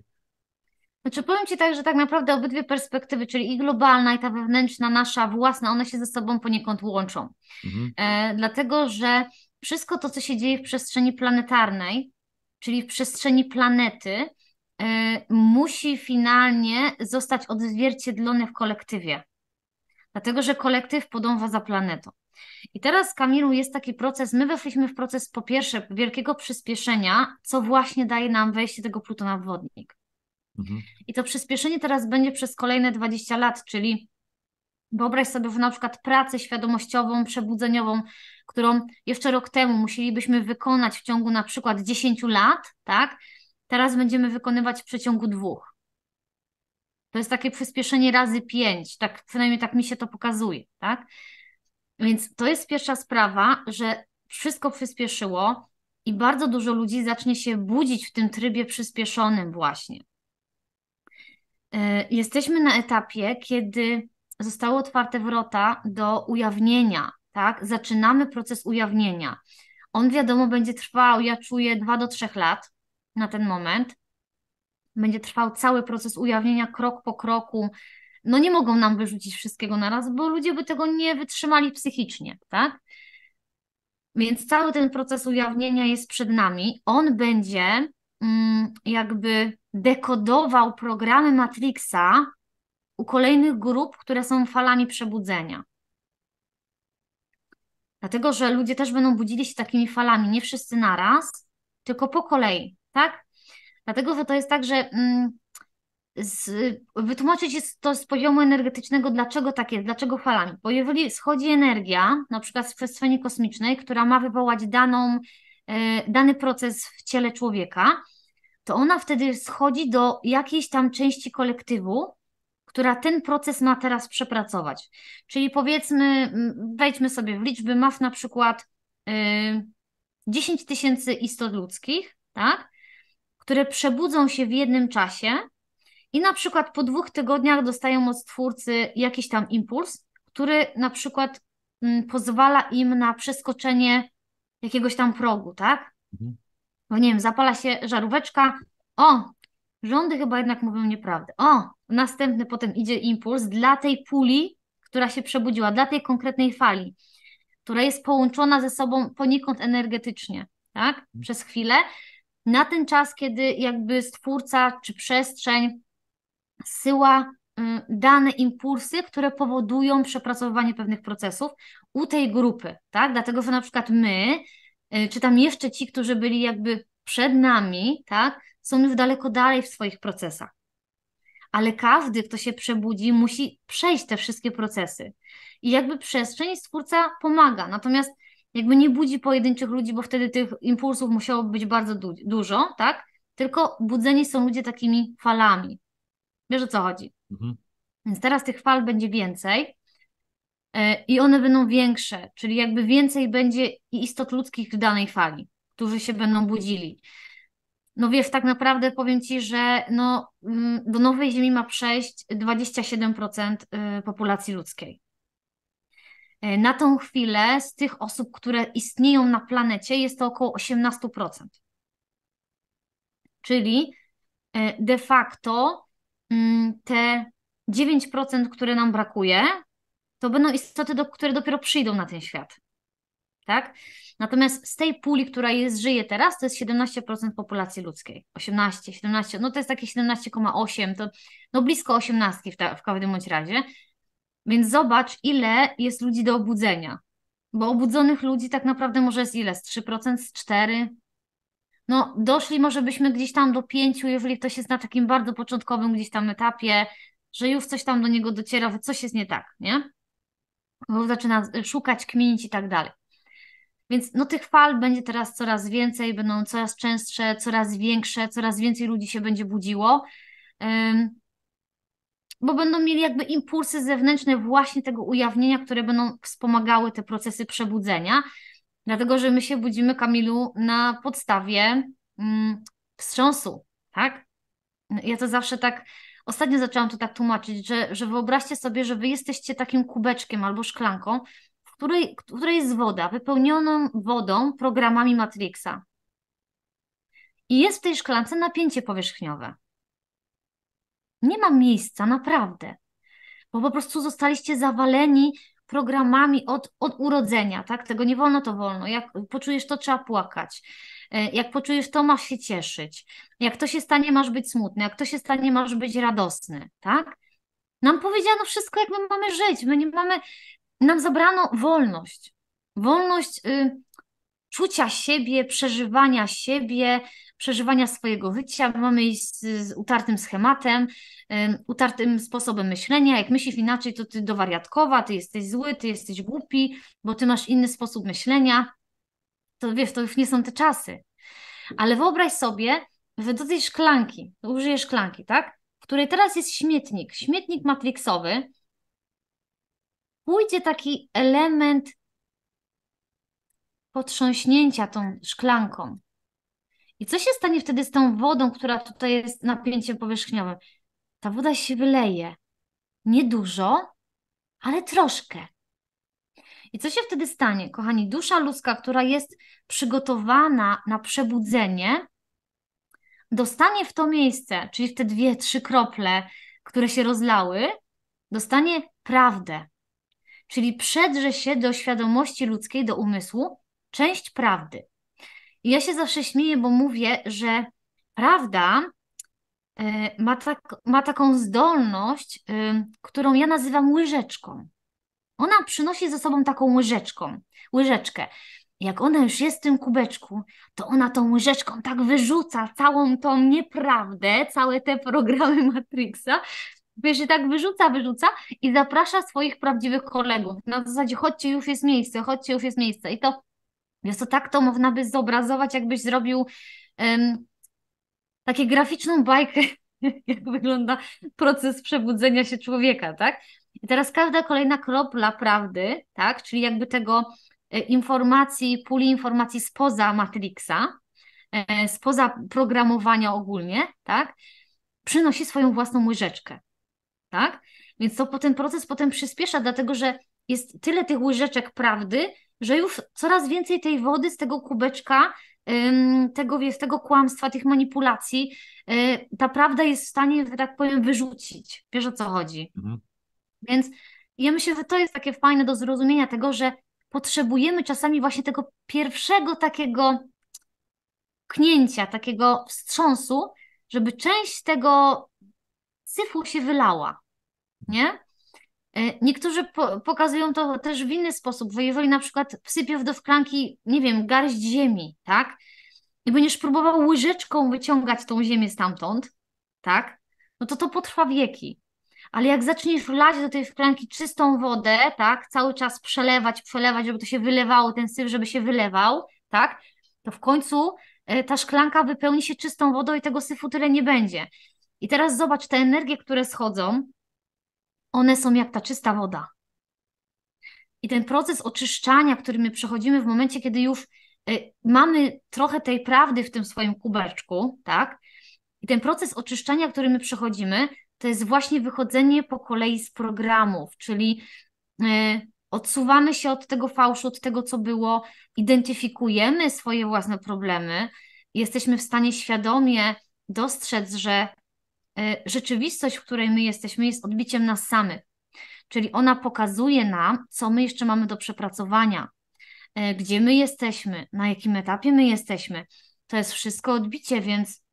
Speaker 2: Znaczy powiem Ci tak, że tak naprawdę obydwie perspektywy, czyli i globalna, i ta wewnętrzna, nasza własna, one się ze sobą poniekąd łączą. Mhm. E, dlatego, że wszystko to, co się dzieje w przestrzeni planetarnej, czyli w przestrzeni planety, e, musi finalnie zostać odzwierciedlone w kolektywie. Dlatego, że kolektyw podąża za planetą. I teraz, Kamilu, jest taki proces, my weszliśmy w proces po pierwsze wielkiego przyspieszenia, co właśnie daje nam wejście tego Plutona w wodnik. Mhm. I to przyspieszenie teraz będzie przez kolejne 20 lat, czyli wyobraź sobie na przykład pracę świadomościową, przebudzeniową, którą jeszcze rok temu musielibyśmy wykonać w ciągu na przykład 10 lat, tak? Teraz będziemy wykonywać w przeciągu dwóch. To jest takie przyspieszenie razy pięć, tak, przynajmniej tak mi się to pokazuje, tak? Więc to jest pierwsza sprawa, że wszystko przyspieszyło i bardzo dużo ludzi zacznie się budzić w tym trybie przyspieszonym właśnie. E, jesteśmy na etapie, kiedy zostały otwarte wrota do ujawnienia, tak? Zaczynamy proces ujawnienia. On wiadomo będzie trwał, ja czuję 2 do 3 lat na ten moment. Będzie trwał cały proces ujawnienia krok po kroku. No nie mogą nam wyrzucić wszystkiego na raz, bo ludzie by tego nie wytrzymali psychicznie, tak? Więc cały ten proces ujawnienia jest przed nami. On będzie mm, jakby dekodował programy Matrixa u kolejnych grup, które są falami przebudzenia. Dlatego, że ludzie też będą budzili się takimi falami, nie wszyscy naraz, tylko po kolei, tak? Dlatego, że to jest tak, że mm, z, wytłumaczyć jest to z poziomu energetycznego, dlaczego tak jest, dlaczego falami. Bo jeżeli schodzi energia, na przykład z przestrzeni kosmicznej, która ma wywołać daną, y, dany proces w ciele człowieka, to ona wtedy schodzi do jakiejś tam części kolektywu, która ten proces ma teraz przepracować. Czyli powiedzmy, mm, wejdźmy sobie w liczby, maf na przykład yy, 10 tysięcy istot ludzkich, tak? które przebudzą się w jednym czasie i na przykład po dwóch tygodniach dostają od stwórcy jakiś tam impuls, który na przykład mm, pozwala im na przeskoczenie jakiegoś tam progu, tak? Mhm bo no nie wiem, zapala się żaróweczka, o, rządy chyba jednak mówią nieprawdę, o, następny potem idzie impuls dla tej puli, która się przebudziła, dla tej konkretnej fali, która jest połączona ze sobą poniekąd energetycznie, tak, mhm. przez chwilę, na ten czas, kiedy jakby stwórca czy przestrzeń syła mm, dane impulsy, które powodują przepracowywanie pewnych procesów u tej grupy, tak? Dlatego, że na przykład my E, czy tam jeszcze ci, którzy byli jakby przed nami, tak, są już daleko dalej w swoich procesach. Ale każdy, kto się przebudzi, musi przejść te wszystkie procesy. I jakby przestrzeń stwórca pomaga. Natomiast jakby nie budzi pojedynczych ludzi, bo wtedy tych impulsów musiało być bardzo du dużo, tak? Tylko budzeni są ludzie takimi falami. Wiesz o co chodzi? Mhm. Więc teraz tych fal będzie więcej. E, i one będą większe, czyli jakby więcej będzie istot ludzkich w danej fali, którzy się będą budzili. No wiesz, tak naprawdę powiem Ci, że no, mm, do nowej Ziemi ma przejść 27% y, populacji ludzkiej. E, na tą chwilę z tych osób, które istnieją na planecie, jest to około 18%. Czyli e, de facto mm, te 9%, które nam brakuje, to będą istoty, do, które dopiero przyjdą na ten świat. Tak? Natomiast z tej puli, która jest, żyje teraz, to jest 17% populacji ludzkiej. 18, 17, no to jest takie 17,8, to no blisko 18 w, ta, w każdym bądź razie. Więc zobacz, ile jest ludzi do obudzenia. Bo obudzonych ludzi tak naprawdę może jest ile? Z 3%, z 4%? No, doszli może byśmy gdzieś tam do 5, jeżeli ktoś jest na takim bardzo początkowym gdzieś tam etapie, że już coś tam do niego dociera, coś jest nie tak, nie? zaczyna szukać, kminić i tak dalej. Więc no, tych fal będzie teraz coraz więcej, będą coraz częstsze, coraz większe, coraz więcej ludzi się będzie budziło, bo będą mieli jakby impulsy zewnętrzne właśnie tego ujawnienia, które będą wspomagały te procesy przebudzenia. Dlatego, że my się budzimy, Kamilu, na podstawie mm, wstrząsu, tak? Ja to zawsze tak Ostatnio zaczęłam to tak tłumaczyć, że, że wyobraźcie sobie, że wy jesteście takim kubeczkiem albo szklanką, w której, której jest woda, wypełnioną wodą programami Matrixa. I jest w tej szklance napięcie powierzchniowe. Nie ma miejsca, naprawdę. Bo po prostu zostaliście zawaleni programami od, od urodzenia, tak? Tego nie wolno, to wolno. Jak poczujesz, to trzeba płakać. E, jak poczujesz to, masz się cieszyć. Jak to się stanie, masz być smutny. Jak to się stanie, masz być radosny, tak? Nam powiedziano wszystko, jak my mamy żyć. My nie mamy, nam zabrano wolność. Wolność y, czucia siebie, przeżywania siebie, przeżywania swojego życia. My mamy iść z, z utartym schematem, y, utartym sposobem myślenia. Jak myślisz inaczej, to ty do wariatkowa, ty jesteś zły, ty jesteś głupi, bo ty masz inny sposób myślenia to wiesz, to już nie są te czasy. Ale wyobraź sobie, do tej szklanki, użyję szklanki, tak? W której teraz jest śmietnik, śmietnik matrixowy, pójdzie taki element potrząśnięcia tą szklanką. I co się stanie wtedy z tą wodą, która tutaj jest napięciem powierzchniowym? Ta woda się wyleje. Niedużo, ale troszkę. I co się wtedy stanie, kochani? Dusza ludzka, która jest przygotowana na przebudzenie, dostanie w to miejsce, czyli w te dwie, trzy krople, które się rozlały, dostanie prawdę. Czyli przedrze się do świadomości ludzkiej, do umysłu, część prawdy. I ja się zawsze śmieję, bo mówię, że prawda e, ma, tak, ma taką zdolność, e, którą ja nazywam łyżeczką ona przynosi ze sobą taką łyżeczką, łyżeczkę. Jak ona już jest w tym kubeczku, to ona tą łyżeczką tak wyrzuca całą tą nieprawdę, całe te programy Matrixa, że tak wyrzuca, wyrzuca i zaprasza swoich prawdziwych kolegów. Na zasadzie chodźcie, już jest miejsce, chodźcie, już jest miejsce. I to jest to tak to można by zobrazować, jakbyś zrobił um, takie graficzną bajkę jak wygląda proces przebudzenia się człowieka, tak? I teraz każda kolejna kropla prawdy, tak? Czyli jakby tego e, informacji, puli informacji spoza Matrixa, e, spoza programowania ogólnie, tak? Przynosi swoją własną łyżeczkę, tak? Więc to ten proces potem przyspiesza, dlatego że jest tyle tych łyżeczek prawdy, że już coraz więcej tej wody z tego kubeczka tego, wiesz, tego kłamstwa, tych manipulacji, y, ta prawda jest w stanie, że tak powiem, wyrzucić. Wiesz o co chodzi. Mhm. Więc ja myślę, że to jest takie fajne do zrozumienia tego, że potrzebujemy czasami właśnie tego pierwszego takiego knięcia, takiego wstrząsu, żeby część tego syfu się wylała. Nie? E, niektórzy po pokazują to też w inny sposób, bo jeżeli na przykład wsypiesz do szklanki, nie wiem, garść ziemi, tak? I będziesz próbował łyżeczką wyciągać tą ziemię stamtąd, tak? No to to potrwa wieki. Ale jak zaczniesz wlać do tej szklanki czystą wodę, tak? Cały czas przelewać, przelewać, żeby to się wylewało, ten syf, żeby się wylewał, tak? To w końcu e, ta szklanka wypełni się czystą wodą i tego syfu tyle nie będzie. I teraz zobacz, te energie, które schodzą, one są jak ta czysta woda. I ten proces oczyszczania, który my przechodzimy w momencie, kiedy już y, mamy trochę tej prawdy w tym swoim kubeczku, tak? I ten proces oczyszczania, który my przechodzimy, to jest właśnie wychodzenie po kolei z programów, czyli y, odsuwamy się od tego fałszu, od tego, co było, identyfikujemy swoje własne problemy, jesteśmy w stanie świadomie dostrzec, że E, rzeczywistość, w której my jesteśmy, jest odbiciem nas samych. Czyli ona pokazuje nam, co my jeszcze mamy do przepracowania, e, gdzie my jesteśmy, na jakim etapie my jesteśmy. To jest wszystko odbicie, więc,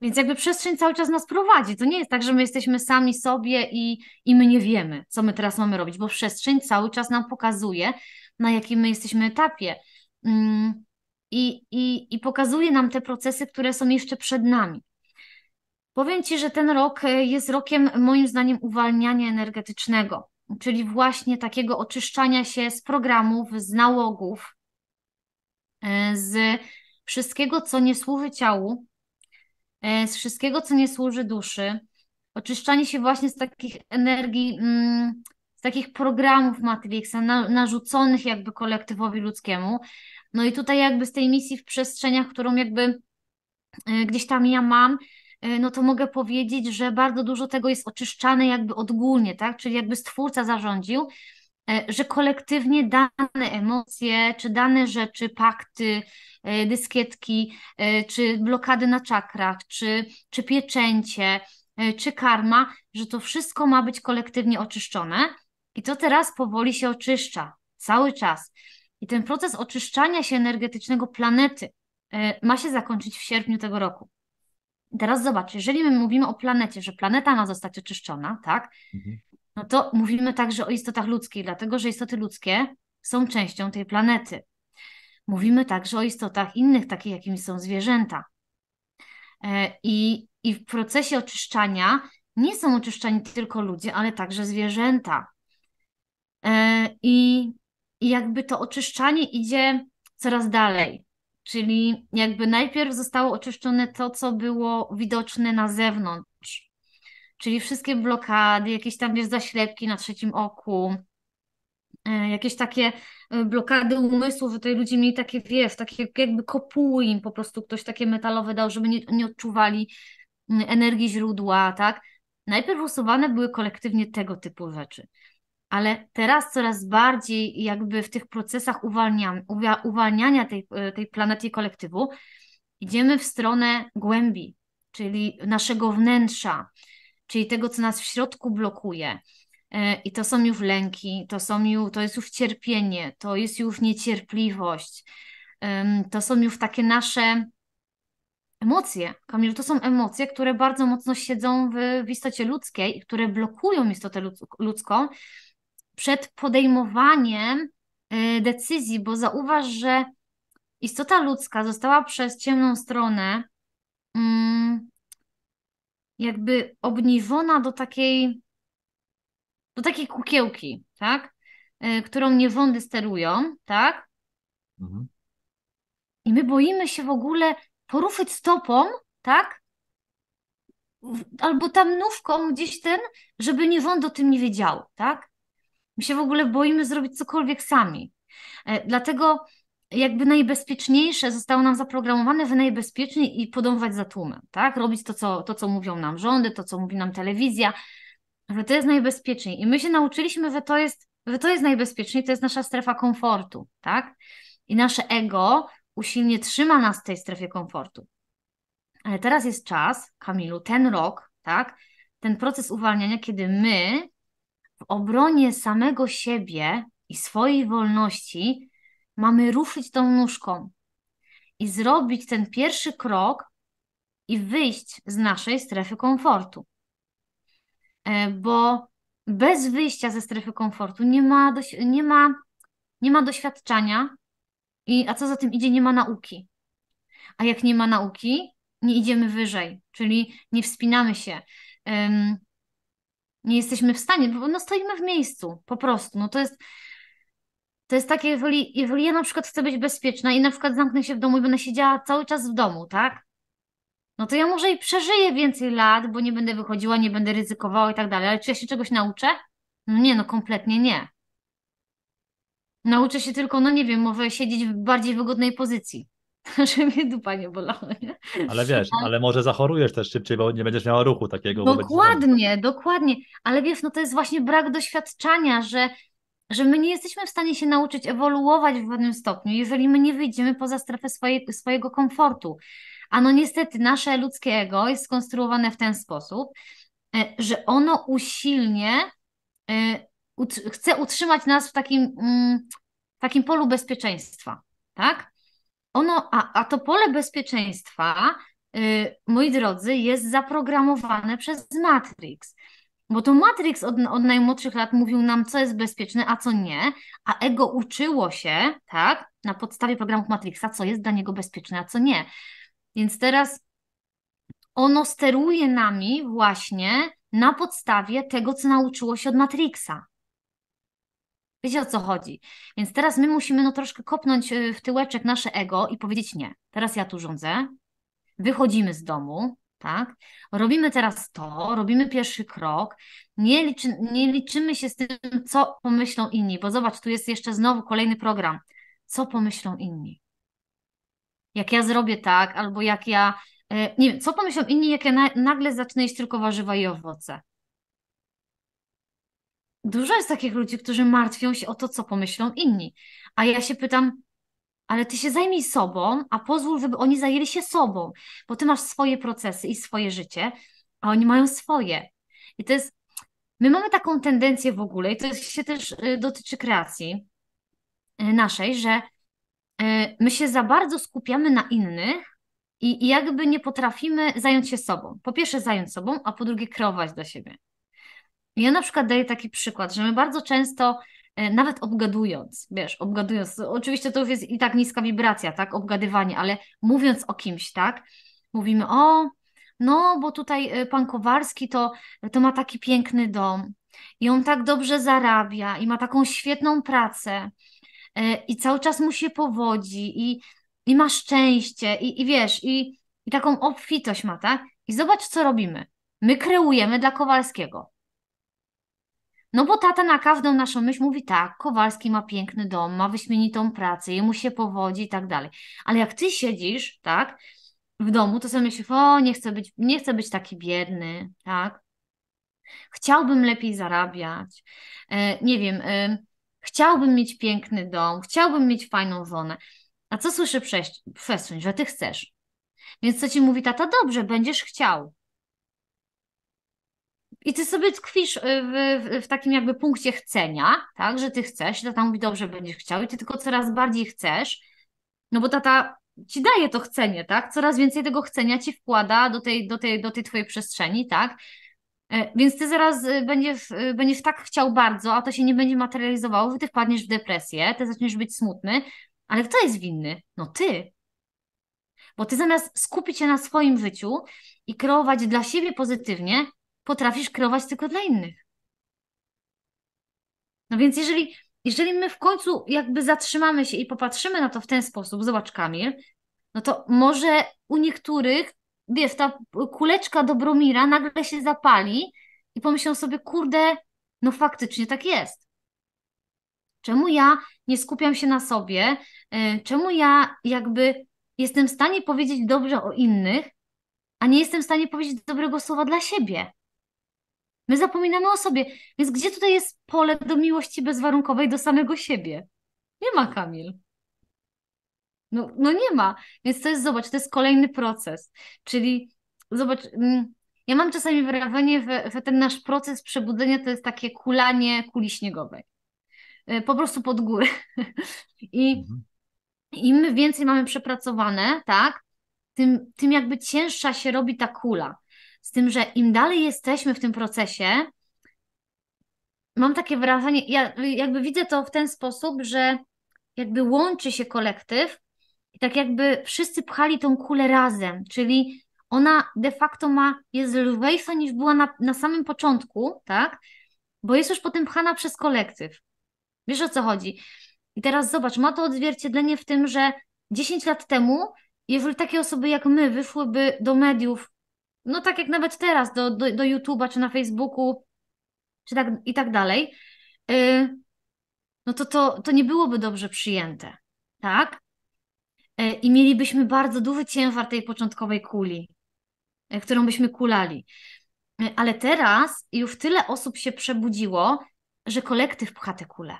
Speaker 2: więc jakby przestrzeń cały czas nas prowadzi. To nie jest tak, że my jesteśmy sami sobie i, i my nie wiemy, co my teraz mamy robić, bo przestrzeń cały czas nam pokazuje, na jakim my jesteśmy etapie. Mm, I, i, I pokazuje nam te procesy, które są jeszcze przed nami. Powiem Ci, że ten rok e, jest rokiem moim zdaniem uwalniania energetycznego, czyli właśnie takiego oczyszczania się z programów, z nałogów, e, z wszystkiego, co nie służy ciału, e, z wszystkiego, co nie służy duszy. Oczyszczanie się właśnie z takich energii, mm, z takich programów Matrixa, narzuconych jakby kolektywowi ludzkiemu. No i tutaj jakby z tej misji w przestrzeniach, którą jakby gdzieś tam ja mam, E, no to mogę powiedzieć, że bardzo dużo tego jest oczyszczane jakby odgórnie, tak? Czyli jakby stwórca zarządził, e, że kolektywnie dane emocje, czy dane rzeczy, pakty, e, dyskietki, czy blokady na czakrach, czy, czy pieczęcie, czy karma, że to wszystko ma być kolektywnie oczyszczone i to teraz powoli się oczyszcza, cały czas. I ten proces oczyszczania się energetycznego planety ma się zakończyć w sierpniu tego roku. Teraz zobacz, jeżeli my mówimy o planecie, że planeta ma zostać oczyszczona, tak? Mhm. No to mówimy także o istotach ludzkich, dlatego że istoty ludzkie są częścią tej planety. Mówimy także o istotach innych, takich jakimi są zwierzęta. E, I, I w procesie oczyszczania nie są oczyszczani tylko ludzie, ale także zwierzęta. E, I, i jakby to oczyszczanie idzie coraz dalej. Czyli jakby najpierw zostało oczyszczone to, co było widoczne na zewnątrz. Czyli wszystkie blokady, jakieś tam wiesz, zaślepki na trzecim oku, e, jakieś takie e, blokady umysłu, że tutaj ludzie mieli takie, wiesz, takie jakby kopuły im po prostu ktoś takie metalowe dał, żeby nie, nie odczuwali e, energii źródła, tak? Najpierw usuwane były kolektywnie tego typu rzeczy ale teraz coraz bardziej jakby w tych procesach uwalniania, uwalniania tej, e, tej planety i kolektywu idziemy w stronę głębi, czyli naszego wnętrza, czyli tego, co nas w środku blokuje. E, I to są już lęki, to, są już, to jest już cierpienie, to jest już niecierpliwość, to są już takie nasze emocje. Kamil, to są emocje, które bardzo mocno siedzą w, w istocie ludzkiej, które blokują istotę ludzką przed podejmowaniem y, decyzji, bo zauważ, że istota ludzka została przez ciemną stronę mm, jakby obniżona do takiej do takiej kukiełki, tak? Y, którą niewądy sterują, tak? Mhm. I my boimy się w ogóle poruszyć stopą, tak? Albo tam nówką gdzieś ten, żeby niewąd o tym nie wiedział, tak? My się w ogóle boimy zrobić cokolwiek sami. E, dlatego jakby najbezpieczniejsze zostało nam zaprogramowane, wy najbezpieczniej i podążać za tłumem, tak? Robić to co, to, co mówią nam rządy, to, co mówi nam telewizja, że to jest najbezpieczniej. I my się nauczyliśmy, że to jest, że to jest najbezpieczniej, to jest nasza strefa komfortu, tak? I nasze ego usilnie trzyma nas w tej strefie komfortu. Ale teraz jest czas, Kamilu, ten rok, tak? Ten proces uwalniania, kiedy my w obronie samego siebie i swojej wolności mamy ruszyć tą nóżką i zrobić ten pierwszy krok i wyjść z naszej strefy komfortu. E, bo bez wyjścia ze strefy komfortu nie ma, nie ma, nie ma doświadczenia, i, a co za tym idzie, nie ma nauki. A jak nie ma nauki, nie idziemy wyżej, czyli nie wspinamy się nie jesteśmy w stanie, bo no stoimy w miejscu, po prostu. No to jest, to jest takie, jeżeli, jeżeli ja na przykład chcę być bezpieczna i na przykład zamknę się w domu i będę siedziała cały czas w domu, tak? No to ja może i przeżyję więcej lat, bo nie będę wychodziła, nie będę ryzykowała i tak dalej, ale czy ja się czegoś nauczę? No nie, no kompletnie nie. Nauczę się tylko, no nie wiem, może siedzieć w bardziej wygodnej pozycji. że mnie dupa nie bolało Nie? Ale wiesz, ale
Speaker 1: może zachorujesz też szybciej, bo nie będziesz miała ruchu takiego.
Speaker 2: Dokładnie, dokładnie. Ale wiesz, no to jest właśnie brak doświadczenia, że, że my nie jesteśmy w stanie się nauczyć ewoluować w pewnym stopniu, jeżeli my nie wyjdziemy poza strefę swoje, swojego komfortu. A no niestety nasze ludzkie ego jest skonstruowane w ten sposób, e, że ono usilnie e, chce utrzymać nas w takim, mm, takim polu bezpieczeństwa, tak? Ono, a, a to pole bezpieczeństwa, yy, moi drodzy, jest zaprogramowane przez Matrix. Bo to Matrix od, od najmłodszych lat mówił nam, co jest bezpieczne, a co nie, a ego uczyło się, tak, na podstawie programów Matrixa, co jest dla niego bezpieczne, a co nie. Więc teraz ono steruje nami właśnie na podstawie tego, co nauczyło się od Matrixa. Wiecie o co chodzi. Więc teraz my musimy no troszkę kopnąć y, w tyłeczek nasze ego i powiedzieć nie. Teraz ja tu rządzę, wychodzimy z domu, tak? Robimy teraz to, robimy pierwszy krok, nie, liczy, nie liczymy się z tym, co pomyślą inni, bo zobacz, tu jest jeszcze znowu kolejny program. Co pomyślą inni? Jak ja zrobię tak, albo jak ja, y, nie wiem, co pomyślą inni, jak ja nagle zacznę jeść tylko warzywa i owoce? dużo jest takich ludzi, którzy martwią się o to, co pomyślą inni. A ja się pytam, ale ty się zajmij sobą, a pozwól, żeby oni zajęli się sobą, bo ty masz swoje procesy i swoje życie, a oni mają swoje. I to jest, my mamy taką tendencję w ogóle, i to się też y, dotyczy kreacji y, naszej, że y, my się za bardzo skupiamy na innych i jakby nie potrafimy zająć się sobą. Po pierwsze, zająć sobą, a po drugie, kreować dla siebie. Ja na przykład daję taki przykład, że my bardzo często e, nawet obgadując, wiesz, obgadując, oczywiście to już jest i tak niska wibracja, tak, obgadywanie, ale mówiąc o kimś, tak, mówimy o, no bo tutaj e, pan Kowalski to, to ma taki piękny dom i on tak dobrze zarabia i ma taką świetną pracę e, i cały czas mu się powodzi i, i ma szczęście i, i wiesz, i, i taką obfitość ma, tak, i zobacz co robimy. My kreujemy dla Kowalskiego. No bo tata na każdą naszą myśl mówi tak, Kowalski ma piękny dom, ma wyśmienitą pracę, jemu się powodzi i tak dalej. Ale jak ty siedzisz, tak, w domu, to sobie myślisz, o nie chcę być, nie chcę być taki biedny, tak. Chciałbym lepiej zarabiać, e, nie wiem, e, chciałbym mieć piękny dom, chciałbym mieć fajną żonę. A co słyszy przesuń, że ty chcesz? Więc co ci mówi tata? Dobrze, będziesz chciał. I ty sobie tkwisz y, w, w, w, takim jakby punkcie chcenia, tak, że ty chcesz, tata mówi, dobrze będziesz chciał i ty tylko coraz bardziej chcesz, no bo tata ci daje to chcenie, tak, coraz więcej tego chcenia ci wkłada do tej, do tej, do tej twojej przestrzeni, tak, e, więc ty zaraz y, będziesz, y, będziesz tak chciał bardzo, a to się nie będzie materializowało, wy ty wpadniesz w depresję, ty zaczniesz być smutny, ale kto jest winny? No ty. Bo ty zamiast skupić się na swoim życiu i kreować dla siebie pozytywnie, potrafisz kreować tylko dla innych. No więc jeżeli, jeżeli my w końcu jakby zatrzymamy się i popatrzymy na to w ten sposób, zobacz Kamil, no to może u niektórych, wiesz, ta kuleczka Dobromira nagle się zapali i pomyślą sobie, kurde, no faktycznie tak jest. Czemu ja nie skupiam się na sobie? E, czemu ja jakby jestem w stanie powiedzieć dobrze o innych, a nie jestem w stanie powiedzieć dobrego słowa dla siebie? My zapominamy o sobie. Więc gdzie tutaj jest pole do miłości bezwarunkowej do samego siebie? Nie ma, Kamil. No, no nie ma. Więc to jest, zobacz, to jest kolejny proces. Czyli zobacz, mm, ja mam czasami wrażenie, że ten nasz proces przebudzenia to jest takie kulanie kuli śniegowej. E, po prostu pod górę. I im mhm. więcej mamy przepracowane, tak, tym, tym jakby cięższa się robi ta kula. Z tym, że im dalej jesteśmy w tym procesie, mam takie wrażenie, ja jakby widzę to w ten sposób, że jakby łączy się kolektyw i tak jakby wszyscy pchali tą kulę razem, czyli ona de facto ma, jest lżejsza niż była na, na samym początku, tak? Bo jest już potem pchana przez kolektyw. Wiesz o co chodzi? I teraz zobacz, ma to odzwierciedlenie w tym, że 10 lat temu, jeżeli takie osoby jak my wyszłyby do mediów no tak jak nawet teraz do, do, do YouTube'a czy na Facebooku czy tak, i tak dalej, yy, no to, to to nie byłoby dobrze przyjęte, tak? Yy, I mielibyśmy bardzo duży ciężar tej początkowej kuli, yy, którą byśmy kulali. Y, ale teraz już tyle osób się przebudziło, że kolektyw pcha te kule.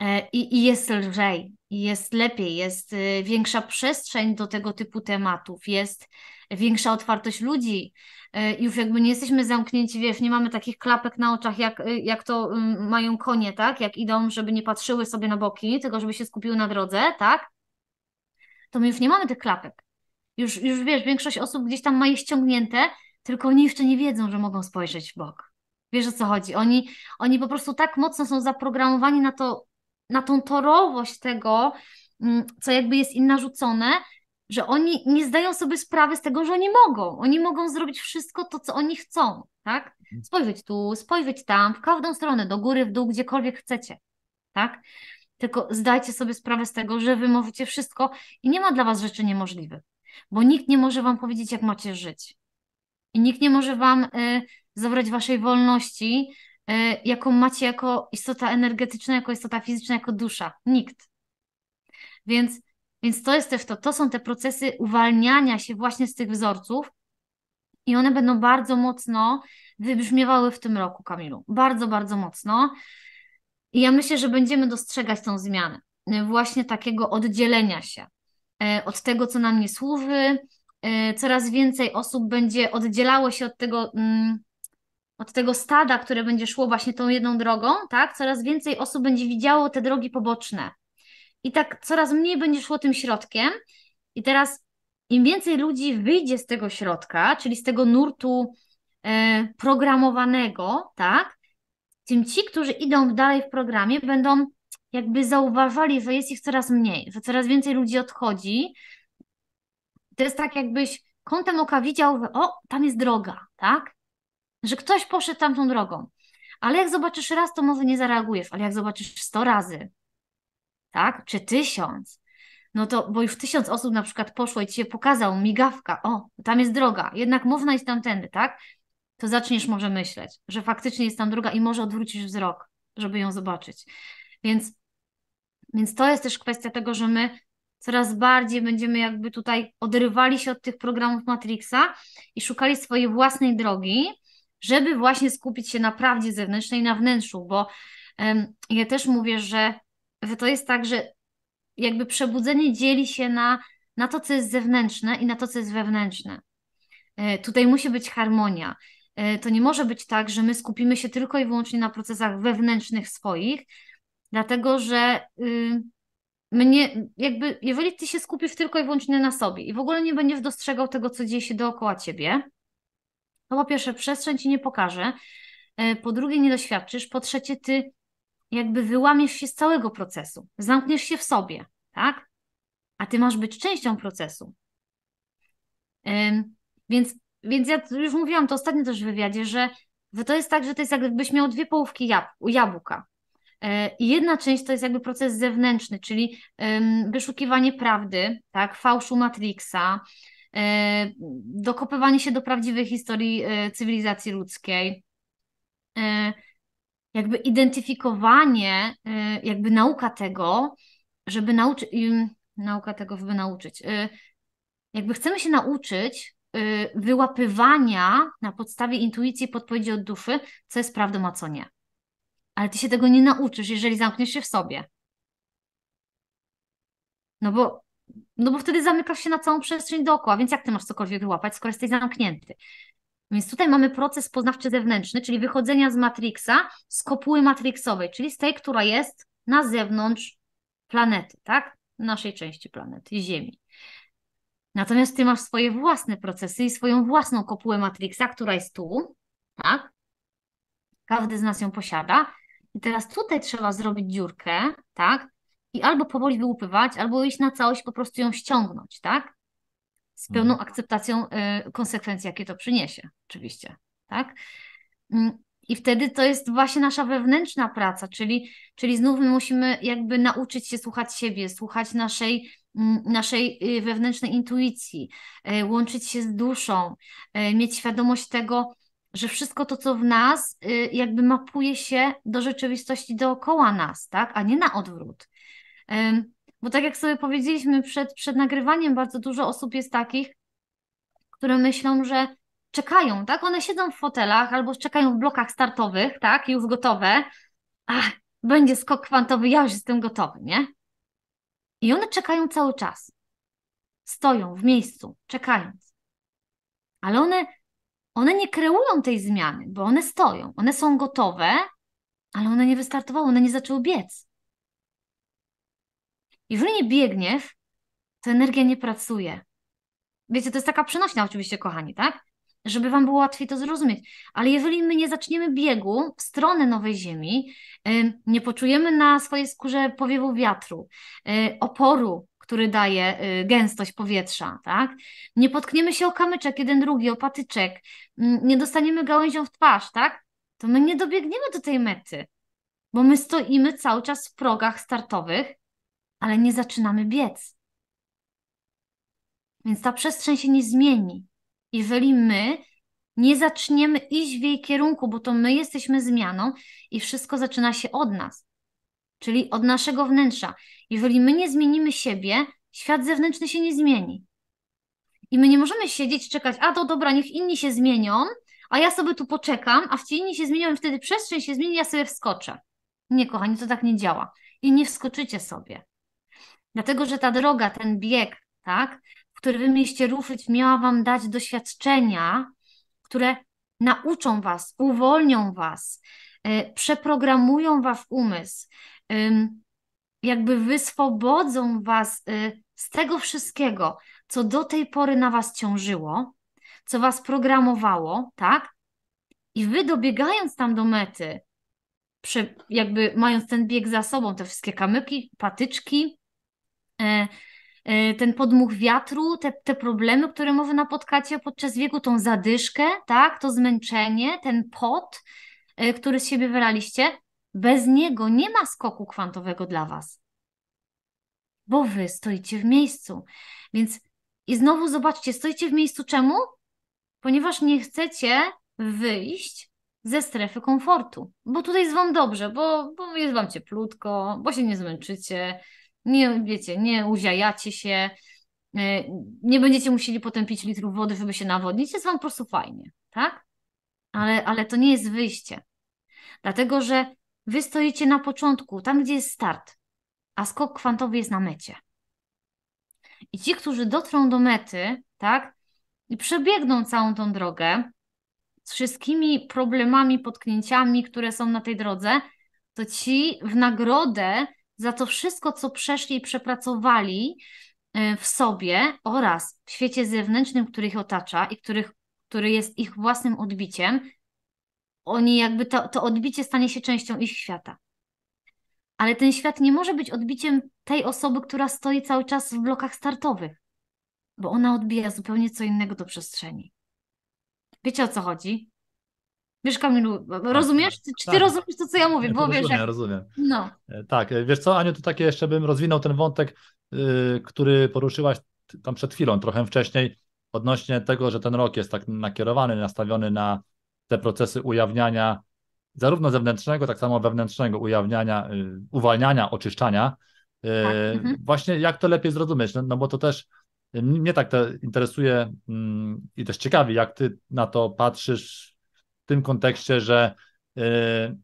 Speaker 2: E, i, i jest lżej, jest lepiej, jest y, większa przestrzeń do tego typu tematów, jest większa otwartość ludzi. E, już jakby nie jesteśmy zamknięci, wiesz, nie mamy takich klapek na oczach, jak, y, jak to y, mają konie, tak? Jak idą, żeby nie patrzyły sobie na boki, tylko żeby się skupiły na drodze, tak? To my już nie mamy tych klapek. Już, już wiesz, większość osób gdzieś tam ma je ściągnięte, tylko oni jeszcze nie wiedzą, że mogą spojrzeć w bok. Wiesz o co chodzi? Oni, oni po prostu tak mocno są zaprogramowani na to, na tą torowość tego, mm, co jakby jest im narzucone, że oni nie zdają sobie sprawy z tego, że oni mogą. Oni mogą zrobić wszystko to, co oni chcą, tak? Mhm. Spojrzeć tu, spojrzeć tam, w każdą stronę, do góry, w dół, gdziekolwiek chcecie, tak? Tylko zdajcie sobie sprawę z tego, że wy możecie wszystko i nie ma dla was rzeczy niemożliwych, bo nikt nie może wam powiedzieć, jak macie żyć. I nikt nie może wam y, zabrać waszej wolności, E, jaką macie jako istota energetyczna, jako istota fizyczna, jako dusza. Nikt. Więc, więc to jest też to, to są te procesy uwalniania się właśnie z tych wzorców i one będą bardzo mocno wybrzmiewały w tym roku, Kamilu. Bardzo, bardzo mocno. I ja myślę, że będziemy dostrzegać tą zmianę, e, właśnie takiego oddzielenia się e, od tego, co nam nie służy. Coraz więcej osób będzie oddzielało się od tego, mm, od tego stada, które będzie szło właśnie tą jedną drogą, tak, coraz więcej osób będzie widziało te drogi poboczne. I tak coraz mniej będzie szło tym środkiem. I teraz im więcej ludzi wyjdzie z tego środka, czyli z tego nurtu e, programowanego, tak, tym ci, którzy idą dalej w programie, będą jakby zauważali, że jest ich coraz mniej, że coraz więcej ludzi odchodzi. To jest tak, jakbyś kątem oka widział, że o, tam jest droga, tak? że ktoś poszedł tamtą drogą. Ale jak zobaczysz raz, to może nie zareagujesz, ale jak zobaczysz sto razy, tak, czy tysiąc, no to, bo już tysiąc osób na przykład poszło i ci się pokazał migawka, o, tam jest droga, jednak można iść tamtędy, tak, to zaczniesz może myśleć, że faktycznie jest tam droga i może odwrócisz wzrok, żeby ją zobaczyć. Więc, więc to jest też kwestia tego, że my coraz bardziej będziemy jakby tutaj odrywali się od tych programów Matrixa i szukali swojej własnej drogi, żeby właśnie skupić się na prawdzie zewnętrznej, na wnętrzu, bo um, ja też mówię, że to jest tak, że jakby przebudzenie dzieli się na, na to, co jest zewnętrzne i na to, co jest wewnętrzne. E, tutaj musi być harmonia. E, to nie może być tak, że my skupimy się tylko i wyłącznie na procesach wewnętrznych swoich, dlatego że y, mnie, jakby, jeżeli ty się skupisz tylko i wyłącznie na sobie i w ogóle nie będziesz dostrzegał tego, co dzieje się dookoła ciebie, to po pierwsze, przestrzeń ci nie pokaże, e, po drugie, nie doświadczysz, po trzecie, ty jakby wyłamiesz się z całego procesu, zamkniesz się w sobie, tak? A ty masz być częścią procesu. Więc, więc ja już mówiłam to ostatnio też w wywiadzie, że to jest tak, że to jest jakbyś miał dwie połówki jabłka. E, I jedna część to jest jakby proces zewnętrzny, czyli wyszukiwanie prawdy, tak, fałszu Matrixa, E, dokopywanie się do prawdziwej historii e, cywilizacji ludzkiej, e, jakby identyfikowanie, jakby nauka tego, żeby nauczyć, mm, nauka tego, żeby nauczyć, jakby chcemy się nauczyć wyłapywania na podstawie intuicji podpowiedzi od duszy, co jest prawdą, a co nie. Ale ty się tego nie nauczysz, jeżeli zamkniesz się w sobie. No bo no bo wtedy zamykasz się na całą przestrzeń dookoła, więc jak ty masz cokolwiek wyłapać, skoro jesteś zamknięty? Więc tutaj mamy proces poznawczy zewnętrzny, czyli wychodzenia z Matrixa, z kopuły matrixowej, czyli z tej, która jest na zewnątrz planety, tak? Naszej części planety, Ziemi. Natomiast ty masz swoje własne procesy i swoją własną kopułę Matrixa, która jest tu, tak? Każdy z nas ją posiada. I teraz tutaj trzeba zrobić dziurkę, tak? i albo powoli wyłupywać, albo iść na całość, po prostu ją ściągnąć, tak? Z pełną mhm. akceptacją y, konsekwencji, jakie to przyniesie, oczywiście, tak? Mm, I wtedy to jest właśnie nasza wewnętrzna praca, czyli, czyli znów my musimy jakby nauczyć się słuchać siebie, słuchać naszej, mm, naszej y, wewnętrznej intuicji, y, łączyć się z duszą, y, mieć świadomość tego, że wszystko to, co w nas, jakby mapuje się do rzeczywistości dookoła nas, tak, a nie na odwrót. Bo tak jak sobie powiedzieliśmy przed, przed nagrywaniem, bardzo dużo osób jest takich, które myślą, że czekają, tak? One siedzą w fotelach albo czekają w blokach startowych, tak? Już gotowe. Ach, będzie skok kwantowy, ja już jestem gotowy, nie? I one czekają cały czas. Stoją w miejscu, czekając. Ale one, one nie kreują tej zmiany, bo one stoją, one są gotowe, ale one nie wystartowały, one nie zaczęły biec. Jeżeli nie biegniesz, to energia nie pracuje. Wiecie, to jest taka przenośna oczywiście, kochani, tak? Żeby Wam było łatwiej to zrozumieć. Ale jeżeli my nie zaczniemy biegu w stronę nowej ziemi, nie poczujemy na swojej skórze powiewu wiatru, e, oporu, który daje y, gęstość powietrza, tak? Nie potkniemy się o kamyczek jeden drugi, o patyczek, nie dostaniemy gałęzią w twarz, tak? To my nie dobiegniemy do tej mety, bo my stoimy cały czas w progach startowych ale nie zaczynamy biec. Więc ta przestrzeń się nie zmieni. Jeżeli my nie zaczniemy iść w jej kierunku, bo to my jesteśmy zmianą i wszystko zaczyna się od nas, czyli od naszego wnętrza. Jeżeli my nie zmienimy siebie, świat zewnętrzny się nie zmieni. I my nie możemy siedzieć, czekać, a to dobra, niech inni się zmienią, a ja sobie tu poczekam, a ci inni się zmienią i wtedy przestrzeń się zmieni, ja sobie wskoczę. Nie, kochani, to tak nie działa. I nie wskoczycie sobie. Dlatego, że ta droga, ten bieg, tak, w który wy mieliście ruszyć, miała wam dać doświadczenia, które nauczą was, uwolnią was, e, przeprogramują was umysł, yy, jakby wyswobodzą was e, z tego wszystkiego, co do tej pory na was ciążyło, co was programowało, tak? I wy dobiegając tam do mety, jakby mając ten bieg za sobą, te wszystkie kamyki, patyczki, E, e, ten podmuch wiatru, te, te problemy, które może napotkacie podczas wieku, tą zadyszkę, tak, to zmęczenie, ten pot, e, który z siebie wyraliście, bez niego nie ma skoku kwantowego dla Was, bo Wy stoicie w miejscu. Więc i znowu zobaczcie, stoicie w miejscu czemu? Ponieważ nie chcecie wyjść ze strefy komfortu, bo tutaj jest Wam dobrze, bo, bo jest Wam cieplutko, bo się nie zmęczycie, nie, wiecie, nie uziajacie się, e, nie będziecie musieli potem pić litrów wody, żeby się nawodnić, jest Wam po prostu fajnie, tak? Ale, ale to nie jest wyjście, dlatego że Wy stoicie na początku, tam gdzie jest start, a skok kwantowy jest na mecie. I ci, którzy dotrą do mety, tak, i przebiegną całą tą drogę z wszystkimi problemami, potknięciami, które są na tej drodze, to ci w nagrodę za to wszystko, co przeszli i przepracowali e, w sobie oraz w świecie zewnętrznym, który ich otacza i których, który jest ich własnym odbiciem, oni jakby to, to odbicie stanie się częścią ich świata. Ale ten świat nie może być odbiciem tej osoby, która stoi cały czas w blokach startowych, bo ona odbija zupełnie co innego do przestrzeni. Wiecie o co chodzi? Wiesz, Kamilu, tak, rozumiesz? Czy, tak. czy ty tak. rozumiesz to, co ja mówię? Nie, bo wiesz, rozumiem, jak...
Speaker 1: rozumiem. No. E, tak, e, wiesz co, Aniu, to takie jeszcze bym rozwinął ten wątek, yy, który poruszyłaś tam przed chwilą, trochę wcześniej, odnośnie tego, że ten rok jest tak nakierowany, nastawiony na te procesy ujawniania zarówno zewnętrznego, tak samo wewnętrznego ujawniania, yy, uwalniania, oczyszczania. Yy, tak. Mhm. Właśnie jak to lepiej zrozumieć, no, no bo to też mnie tak to interesuje mm, i też ciekawi, jak ty na to patrzysz tym kontekście, że y,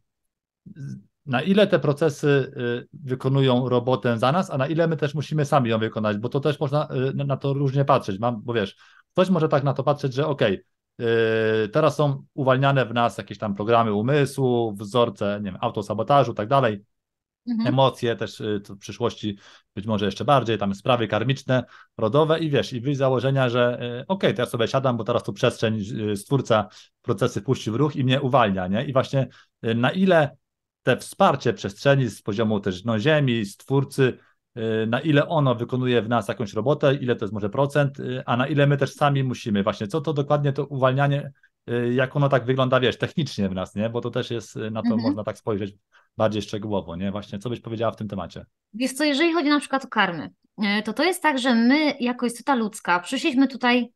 Speaker 1: na ile te procesy y, wykonują robotę za nas, a na ile my też musimy sami ją wykonać, bo to też można y, na to różnie patrzeć, Mam, bo wiesz, ktoś może tak na to patrzeć, że okej, okay, Teraz są uwalniane w nas jakieś tam programy umysłu, wzorce nie wiem, autosabotażu, tak dalej mhm. emocje też y, w przyszłości być może jeszcze bardziej, tam sprawy karmiczne, rodowe i wiesz, i wyjść z założenia, że y, okej, okay, to ja sobie siadam, bo teraz tu przestrzeń y, stwórca procesy puści w ruch i mnie uwalnia, nie? I właśnie na ile te wsparcie przestrzeni z poziomu też no, ziemi, stwórcy, na ile ono wykonuje w nas jakąś robotę, ile to jest może procent, a na ile my też sami musimy. Właśnie co to dokładnie to uwalnianie, jak ono tak wygląda, wiesz, technicznie w nas, nie? Bo to też jest, na to mhm. można tak spojrzeć bardziej szczegółowo, nie? Właśnie, co byś powiedziała w tym temacie?
Speaker 2: Wiesz co, jeżeli chodzi na przykład o karmy, e, to to jest tak, że my jako istota ludzka przyszliśmy tutaj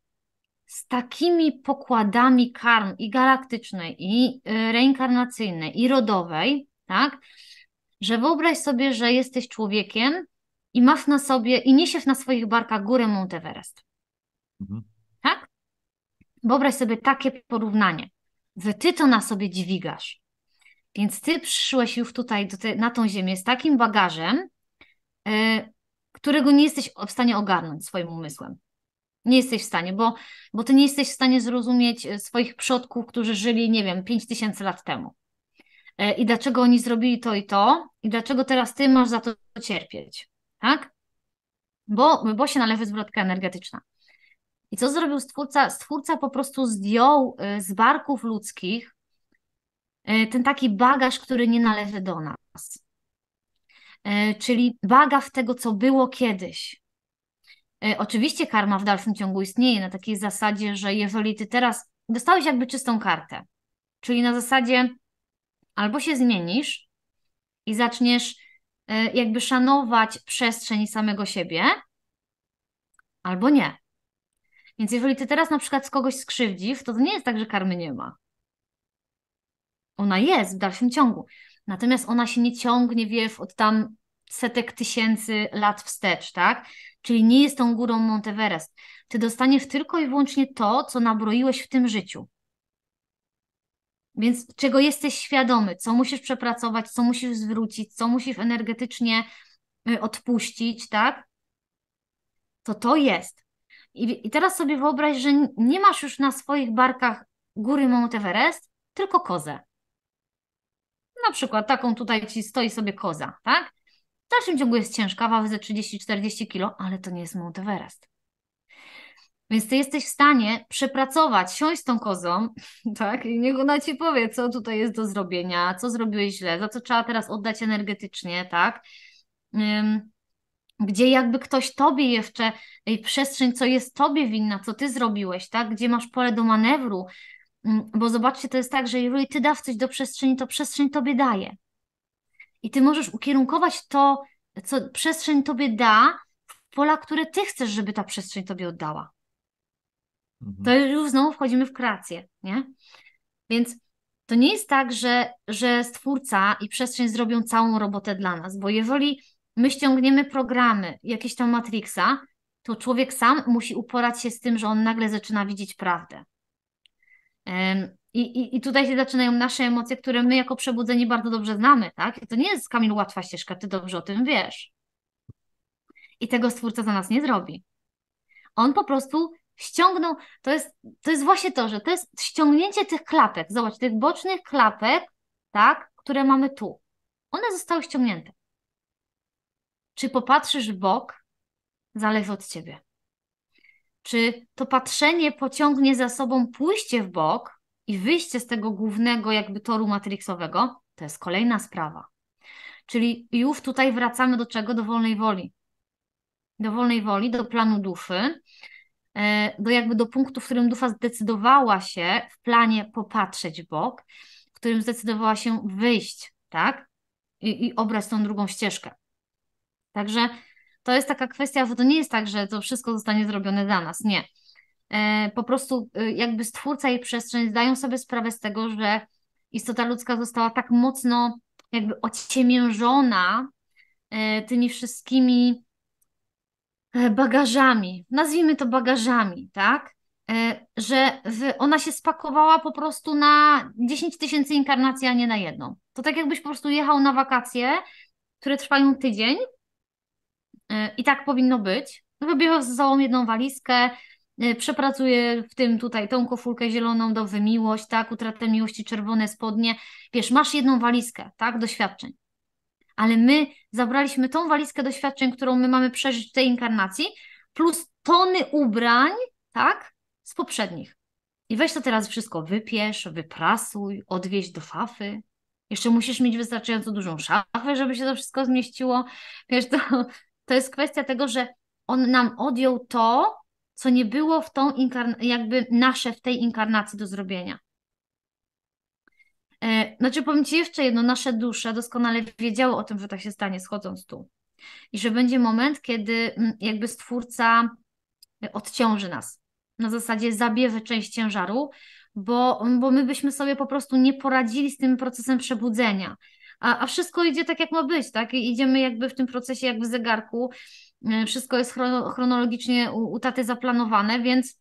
Speaker 2: z takimi pokładami karm i galaktycznej, i e, reinkarnacyjnej, i rodowej, tak? Że wyobraź sobie, że jesteś człowiekiem i masz na sobie, i niesiesz na swoich barkach górę Monteverest. Mhm. Tak? Wyobraź sobie takie porównanie, że ty to na sobie dźwigasz. Więc ty przyszłeś już tutaj te, na tą ziemię z takim bagażem, yy, którego nie jesteś w stanie ogarnąć swoim umysłem. Nie jesteś w stanie, bo, bo ty nie jesteś w stanie zrozumieć e, swoich przodków, którzy żyli, nie wiem, 5000 lat temu. Yy, I dlaczego oni zrobili to i to, i dlaczego teraz ty masz za to cierpieć, tak? Bo, bo się należy zwrotka energetyczna. I co zrobił stwórca? Stwórca po prostu zdjął z barków ludzkich E, ten taki bagaż, który nie należy do nas. E, czyli bagaż tego, co było kiedyś. E, oczywiście karma w dalszym ciągu istnieje na takiej zasadzie, że jeżeli ty teraz dostałeś jakby czystą kartę, czyli na zasadzie albo się zmienisz i zaczniesz jakby szanować przestrzeń samego siebie, albo nie. Więc jeżeli ty teraz na przykład z kogoś skrzywdzisz, to, to nie jest tak, że karmy nie ma. Ona jest w dalszym ciągu. Natomiast ona się nie ciągnie, wiesz, od tam setek tysięcy lat wstecz, tak? Czyli nie jest tą górą Monteverest. Ty dostaniesz tylko i wyłącznie to, co nabroiłeś w tym życiu. Więc czego jesteś świadomy, co musisz przepracować, co musisz zwrócić, co musisz energetycznie y, odpuścić, tak? To to jest. I, i teraz sobie wyobraź, że nie masz już na swoich barkach góry Monteverest, tylko kozę na przykład taką tutaj ci stoi sobie koza, tak? W dalszym ciągu jest ciężka, waży ze 30-40 kg, ale to nie jest Mount Everest. Więc ty jesteś w stanie przepracować, siąść z tą kozą, tak? I niech ona ci powie, co tutaj jest do zrobienia, co zrobiłeś źle, za co trzeba teraz oddać energetycznie, tak? Gdzie jakby ktoś tobie jeszcze przestrzeń, co jest tobie winna, co ty zrobiłeś, tak? Gdzie masz pole do manewru, Mm, bo zobaczcie, to jest tak, że jeżeli ty dasz coś do przestrzeni, to przestrzeń tobie daje. I ty możesz ukierunkować to, co przestrzeń tobie da, w pola, które ty chcesz, żeby ta przestrzeń tobie oddała. Mhm. To już znowu wchodzimy w kreację, nie? Więc to nie jest tak, że, że stwórca i przestrzeń zrobią całą robotę dla nas, bo jeżeli my ściągniemy programy, jakieś tam Matrixa, to człowiek sam musi uporać się z tym, że on nagle zaczyna widzieć prawdę. I, i, I tutaj się zaczynają nasze emocje, które my jako przebudzeni bardzo dobrze znamy, tak? to nie jest, Kamil, łatwa ścieżka, ty dobrze o tym wiesz. I tego Stwórca za nas nie zrobi. On po prostu ściągnął, to jest, to jest właśnie to, że to jest ściągnięcie tych klapek, zobacz, tych bocznych klapek, tak, które mamy tu. One zostały ściągnięte. Czy popatrzysz w bok, zależy od ciebie czy to patrzenie pociągnie za sobą pójście w bok i wyjście z tego głównego jakby toru matrixowego, to jest kolejna sprawa. Czyli już tutaj wracamy do czego? Do wolnej woli. Do wolnej woli, do planu duszy, e, do jakby do punktu, w którym dusza zdecydowała się w planie popatrzeć w bok, w którym zdecydowała się wyjść, tak? I, i obrać tą drugą ścieżkę. Także to jest taka kwestia, bo to nie jest tak, że to wszystko zostanie zrobione dla nas, nie. E, po prostu e, jakby stwórca i przestrzeń zdają sobie sprawę z tego, że istota ludzka została tak mocno jakby ociemiężona e, tymi wszystkimi bagażami, nazwijmy to bagażami, tak? Że ona się spakowała po prostu na 10 tysięcy inkarnacji, a nie na jedną. To tak jakbyś po prostu jechał na wakacje, które trwają tydzień, i tak powinno być. No, Wybiorę ze sobą jedną walizkę, y, przepracuję w tym tutaj tą kofulkę zieloną do wymiłość, tak, utratę miłości, czerwone spodnie. Wiesz, masz jedną walizkę, tak, doświadczeń. Ale my zabraliśmy tą walizkę doświadczeń, którą my mamy przeżyć w tej inkarnacji, plus tony ubrań, tak, z poprzednich. I weź to teraz wszystko wypiesz, wyprasuj, odwieź do szafy. Jeszcze musisz mieć wystarczająco dużą szafę, żeby się to wszystko zmieściło. Wiesz, to to jest kwestia tego, że on nam odjął to, co nie było w tą jakby nasze w tej inkarnacji do zrobienia. E, znaczy, powiem Ci jeszcze jedno, nasze dusze doskonale wiedziały o tym, że tak się stanie, schodząc tu. I że będzie moment, kiedy mm, jakby stwórca e, odciąży nas. Na zasadzie zabierze część ciężaru, bo, bo my byśmy sobie po prostu nie poradzili z tym procesem przebudzenia a, a wszystko idzie tak, jak ma być, tak? I idziemy jakby w tym procesie, jak w zegarku. Y, wszystko jest chronologicznie u, u taty zaplanowane, więc,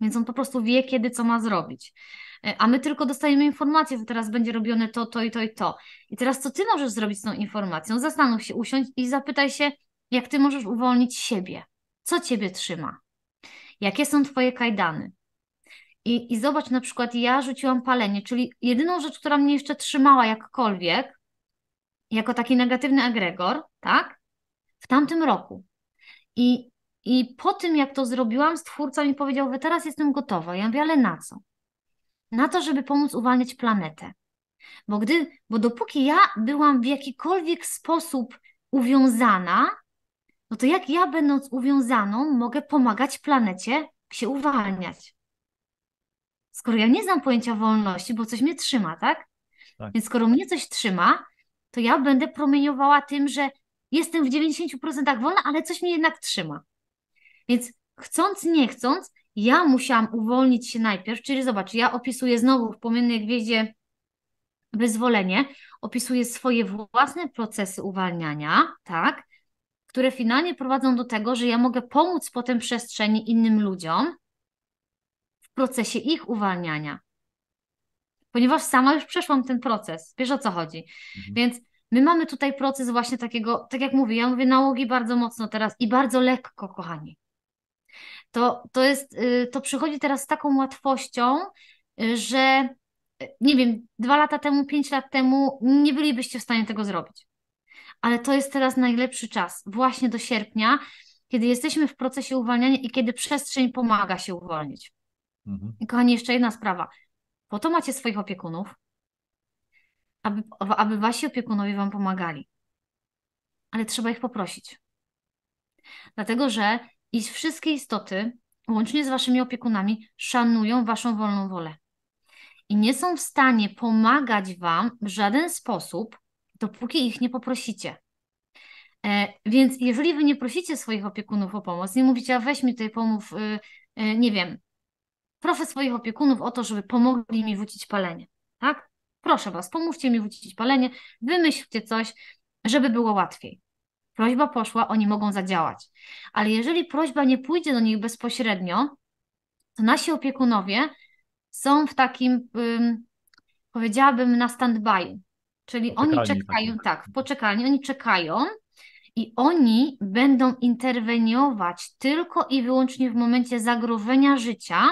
Speaker 2: więc on po prostu wie, kiedy co ma zrobić y, a my tylko dostajemy informację, że teraz będzie robione to, to i to i to. I teraz co ty możesz zrobić z tą informacją? Zastanów się, usiądź i zapytaj się, jak ty możesz uwolnić siebie? Co ciebie trzyma? Jakie są twoje kajdany? I, I zobacz, na przykład ja rzuciłam palenie, czyli jedyną rzecz, która mnie jeszcze trzymała jakkolwiek, jako taki negatywny agregor, tak? W tamtym roku. I, I po tym, jak to zrobiłam, stwórca mi powiedział, że teraz jestem gotowa. Ja mówię, ale na co? Na to, żeby pomóc uwalniać planetę. Bo, gdy, bo dopóki ja byłam w jakikolwiek sposób uwiązana, no to jak ja będąc uwiązaną mogę pomagać planecie się uwalniać? skoro ja nie znam pojęcia wolności, bo coś mnie trzyma, tak? tak? Więc skoro mnie coś trzyma, to ja będę promieniowała tym, że jestem w 90% wolna, ale coś mnie jednak trzyma. Więc chcąc, nie chcąc, ja musiałam uwolnić się najpierw, czyli zobacz, ja opisuję znowu w pomiennej gwieździe wyzwolenie, opisuję swoje własne procesy uwalniania, tak? Które finalnie prowadzą do tego, że ja mogę pomóc potem przestrzeni innym ludziom, procesie ich uwalniania. Ponieważ sama już przeszłam ten proces, wiesz o co chodzi. Mhm. Więc my mamy tutaj proces właśnie takiego, tak jak mówię, ja mówię nałogi bardzo mocno teraz i bardzo lekko, kochani. To, to, jest, y, to przychodzi teraz z taką łatwością, y, że y, nie wiem, dwa lata temu, pięć lat temu nie bylibyście w stanie tego zrobić. Ale to jest teraz najlepszy czas, właśnie do sierpnia, kiedy jesteśmy w procesie uwalniania i kiedy przestrzeń pomaga się uwolnić. Mhm. kochani, jeszcze jedna sprawa. Po to macie swoich opiekunów, aby, aby wasi opiekunowie wam pomagali. Ale trzeba ich poprosić. Dlatego, że wszystkie istoty, łącznie z waszymi opiekunami, szanują waszą wolną wolę. I nie są w stanie pomagać wam w żaden sposób, dopóki ich nie poprosicie. E, więc jeżeli wy nie prosicie swoich opiekunów o pomoc, nie mówicie, a weź mi tutaj pomów, y, y, nie wiem, proszę swoich opiekunów o to, żeby pomogli mi wrócić palenie, tak? Proszę Was, pomóżcie mi wrócić palenie, wymyślcie coś, żeby było łatwiej. Prośba poszła, oni mogą zadziałać. Ale jeżeli prośba nie pójdzie do nich bezpośrednio, to nasi opiekunowie są w takim, um, powiedziałabym, na stand-by. Czyli oni czekają, tak. tak, w poczekalni, oni czekają i oni będą interweniować tylko i wyłącznie w momencie zagrożenia życia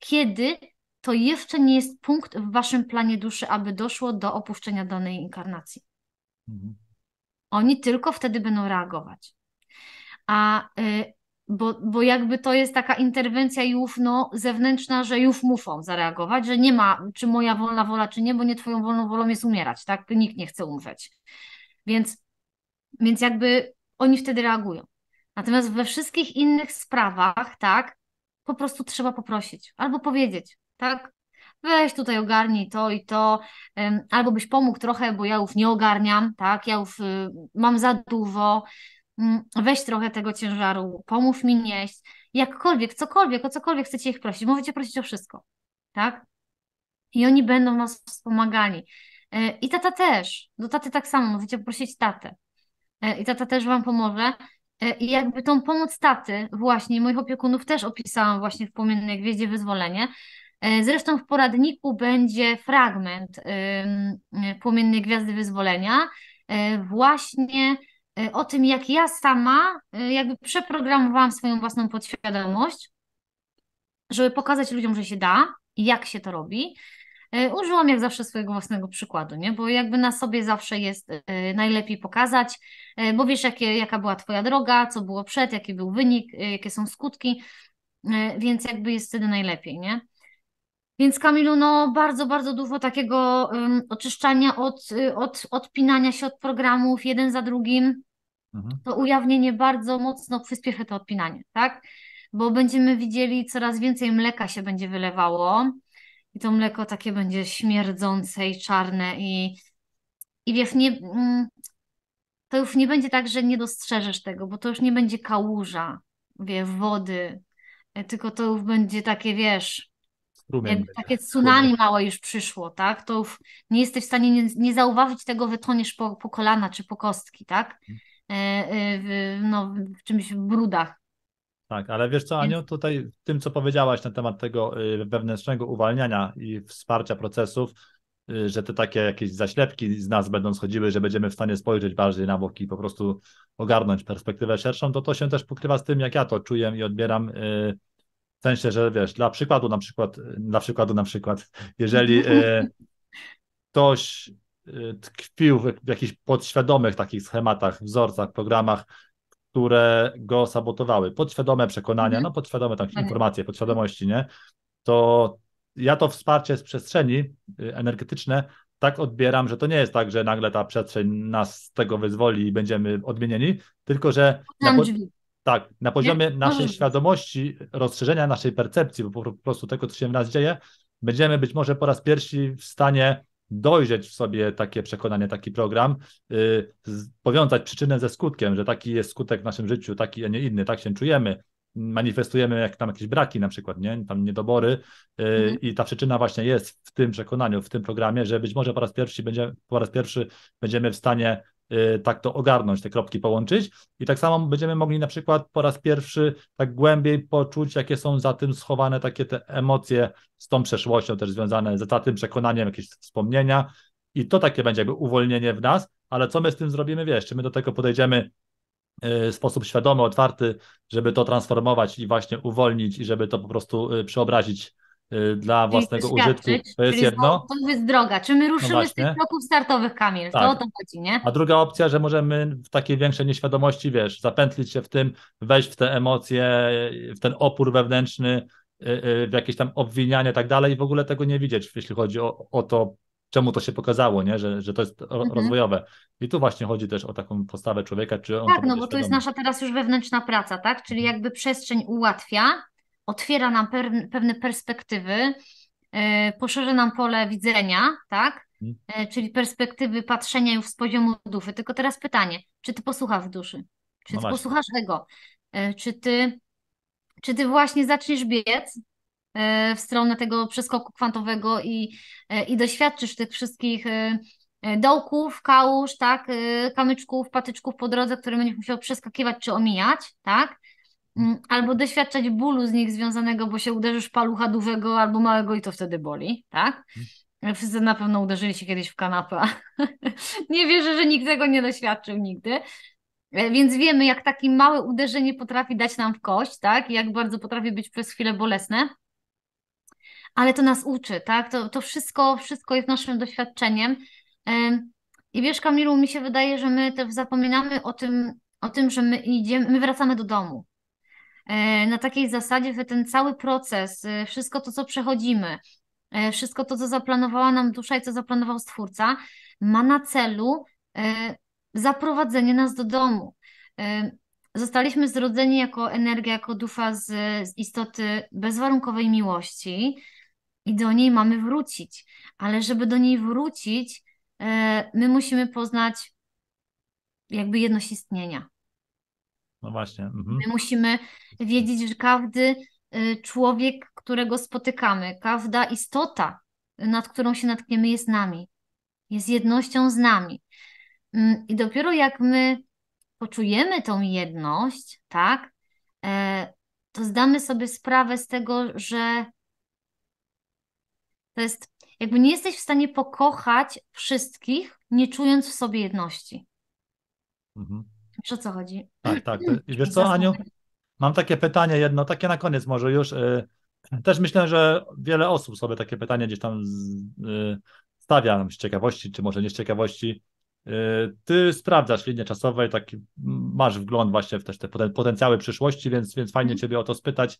Speaker 2: kiedy to jeszcze nie jest punkt w waszym planie duszy, aby doszło do opuszczenia danej inkarnacji. Mhm. Oni tylko wtedy będą reagować. A y, bo, bo jakby to jest taka interwencja już no, zewnętrzna, że już muszą zareagować, że nie ma czy moja wolna wola, czy nie, bo nie twoją wolną wolą jest umierać, tak? Nikt nie chce umrzeć. Więc, więc jakby oni wtedy reagują. Natomiast we wszystkich innych sprawach, tak, po prostu trzeba poprosić albo powiedzieć, tak? Weź tutaj ogarnij to i to, albo byś pomógł trochę, bo ja już nie ogarniam, tak? Ja już y, mam za dużo, mm, weź trochę tego ciężaru, pomóż mi nieść, jakkolwiek, cokolwiek, o cokolwiek chcecie ich prosić, możecie prosić o wszystko, tak? I oni będą was wspomagali. E, I tata też, do taty tak samo, możecie prosić tatę. E, I tata też wam pomoże, E, I jakby tą pomoc taty właśnie, moich opiekunów też opisałam właśnie w Płomiennej Gwieździe Wyzwolenie. E, zresztą w poradniku będzie fragment e, Płomiennej Gwiazdy Wyzwolenia właśnie o tym, jak ja sama jakby przeprogramowałam swoją własną podświadomość, żeby pokazać ludziom, że się da, jak się to robi, E, użyłam jak zawsze swojego własnego przykładu, nie? bo jakby na sobie zawsze jest e, najlepiej pokazać, e, bo wiesz, jakie, jaka była Twoja droga, co było przed, jaki był wynik, jakie są skutki, więc jakby jest wtedy najlepiej, nie? Więc Kamilu, no bardzo, bardzo dużo takiego um, oczyszczania od, y, od odpinania się od programów jeden za drugim, mhm. to ujawnienie bardzo mocno przyspieszy to odpinanie, tak? Bo będziemy widzieli coraz więcej mleka się będzie wylewało, i to mleko takie będzie śmierdzące i czarne i, i wiesz, nie, mm, to już nie będzie tak, że nie dostrzeżesz tego, bo to już nie będzie kałuża, wiesz, wody, e, tylko to już będzie takie, wiesz, takie tsunami małe już przyszło, tak? To już nie jesteś w stanie nie, nie zauważyć tego, wytoniesz po, po kolana czy po kostki, tak? Mhm. E, e, no, w czymś w brudach.
Speaker 1: Tak, ale wiesz co, Anioł, tutaj w tym, co powiedziałaś na temat tego y, wewnętrznego uwalniania i wsparcia procesów, y, że te takie jakieś zaślepki z nas będą schodziły, że będziemy w stanie spojrzeć bardziej na boki i po prostu ogarnąć perspektywę szerszą, to to się też pokrywa z tym, jak ja to czuję i odbieram. Y, w sensie, że wiesz, dla przykładu na przykład, dla przykładu na przykład, jeżeli ktoś tkwił w jakichś podświadomych takich schematach, wzorcach, programach, które go sabotowały. Podświadome przekonania, mhm. no podświadome tak, informacje, podświadomości, nie? To ja to wsparcie z przestrzeni y, energetyczne tak odbieram, że to nie jest tak, że nagle ta przestrzeń nas z tego wyzwoli i będziemy odmienieni, tylko że. Na po... Tak, na poziomie nie? No naszej świadomości, rozszerzenia naszej percepcji, bo po prostu tego, co się w nas dzieje, będziemy być może po raz pierwszy w stanie dojrzeć w sobie takie przekonanie, taki program, y, powiązać przyczynę ze skutkiem, że taki jest skutek w naszym życiu, taki, a nie inny, tak się czujemy, manifestujemy jak tam jakieś braki na przykład, nie? tam niedobory y, mhm. i ta przyczyna właśnie jest w tym przekonaniu, w tym programie, że być może po raz pierwszy, będzie, po raz pierwszy będziemy w stanie Y, tak to ogarnąć, te kropki połączyć. I tak samo będziemy mogli na przykład po raz pierwszy tak głębiej poczuć, jakie są za tym schowane takie te emocje z tą przeszłością też związane, za tym przekonaniem, jakieś wspomnienia. I to takie będzie jakby uwolnienie w nas, ale co my z tym zrobimy, wiesz, czy my do tego podejdziemy y, w sposób świadomy, otwarty, żeby to transformować i właśnie uwolnić i żeby to po prostu y, przeobrazić Y, dla czyli własnego użytku. To jest jedno.
Speaker 2: To jest droga. Czy my no ruszymy no z tych kroków startowych, Kamil? Tak. To o to chodzi, nie? A
Speaker 1: druga opcja, że możemy w takiej większej nieświadomości, wiesz, zapętlić się w tym, wejść w te emocje, w ten opór wewnętrzny, y, y, w jakieś tam obwinianie i tak dalej i w ogóle tego nie widzieć, jeśli chodzi o, o to, czemu to się pokazało, nie? Że, że to jest mhm. rozwojowe. I tu właśnie chodzi też o taką postawę człowieka. Czy on tak, no bo to jest nasza
Speaker 2: teraz już wewnętrzna praca, tak? Czyli mhm. jakby przestrzeń ułatwia, otwiera nam pewne perspektywy, e, poszerza nam pole widzenia, tak? Mhm. E, czyli perspektywy patrzenia już z poziomu duszy. Tylko teraz pytanie, czy ty posłuchasz duszy? Czy no ty posłuchasz e, Czy ty, czy ty właśnie zaczniesz biec w stronę tego przeskoku kwantowego i, i doświadczysz tych wszystkich dołków, kałuż, tak, kamyczków, patyczków po drodze, które będziesz musiał przeskakiwać czy omijać, tak? Mm, albo doświadczać bólu z nich związanego, bo się uderzysz palucha dużego albo małego i to wtedy boli, tak? Mm. Wszyscy na pewno uderzyli się kiedyś w kanapę. nie wierzę, że nikt tego nie doświadczył nigdy. E, więc wiemy, jak takie małe uderzenie potrafi dać nam w kość, tak? jak bardzo potrafi być przez chwilę bolesne. Ale to nas uczy, tak? To, to wszystko, wszystko jest naszym doświadczeniem. I wiesz, Kamilu, mi się wydaje, że my też zapominamy o tym, o tym, że my idziemy, my wracamy do domu. E, na takiej zasadzie, że ten cały proces, e, wszystko to, co przechodzimy, e, wszystko to, co zaplanowała nam dusza i co zaplanował Stwórca, ma na celu zaprowadzenie nas do domu. Zostaliśmy zrodzeni jako energia, jako dusza z, z istoty bezwarunkowej miłości i do niej mamy wrócić. Ale żeby do niej wrócić, my musimy poznać jakby jedność istnienia.
Speaker 1: No właśnie. Mhm. My
Speaker 2: musimy wiedzieć, że każdy y, człowiek, którego spotykamy, każda istota, nad którą się natkniemy, jest nami. Jest jednością z nami. Mm, I dopiero jak my poczujemy tą jedność, tak, e, to zdamy sobie sprawę z tego, że to jest, jakby nie jesteś w stanie pokochać wszystkich, nie czując w sobie jedności. Mhm. Wiesz o co chodzi?
Speaker 1: Tak, tak. I wiesz co, Aniu? Mam takie pytanie jedno, takie na koniec może już. Y, też myślę, że wiele osób sobie takie pytanie gdzieś tam y, stawia z ciekawości, czy może nie z ciekawości. Y, ty sprawdzasz linie czasowe i taki masz wgląd właśnie w też te potencjały przyszłości, więc, więc fajnie mhm. Ciebie o to spytać.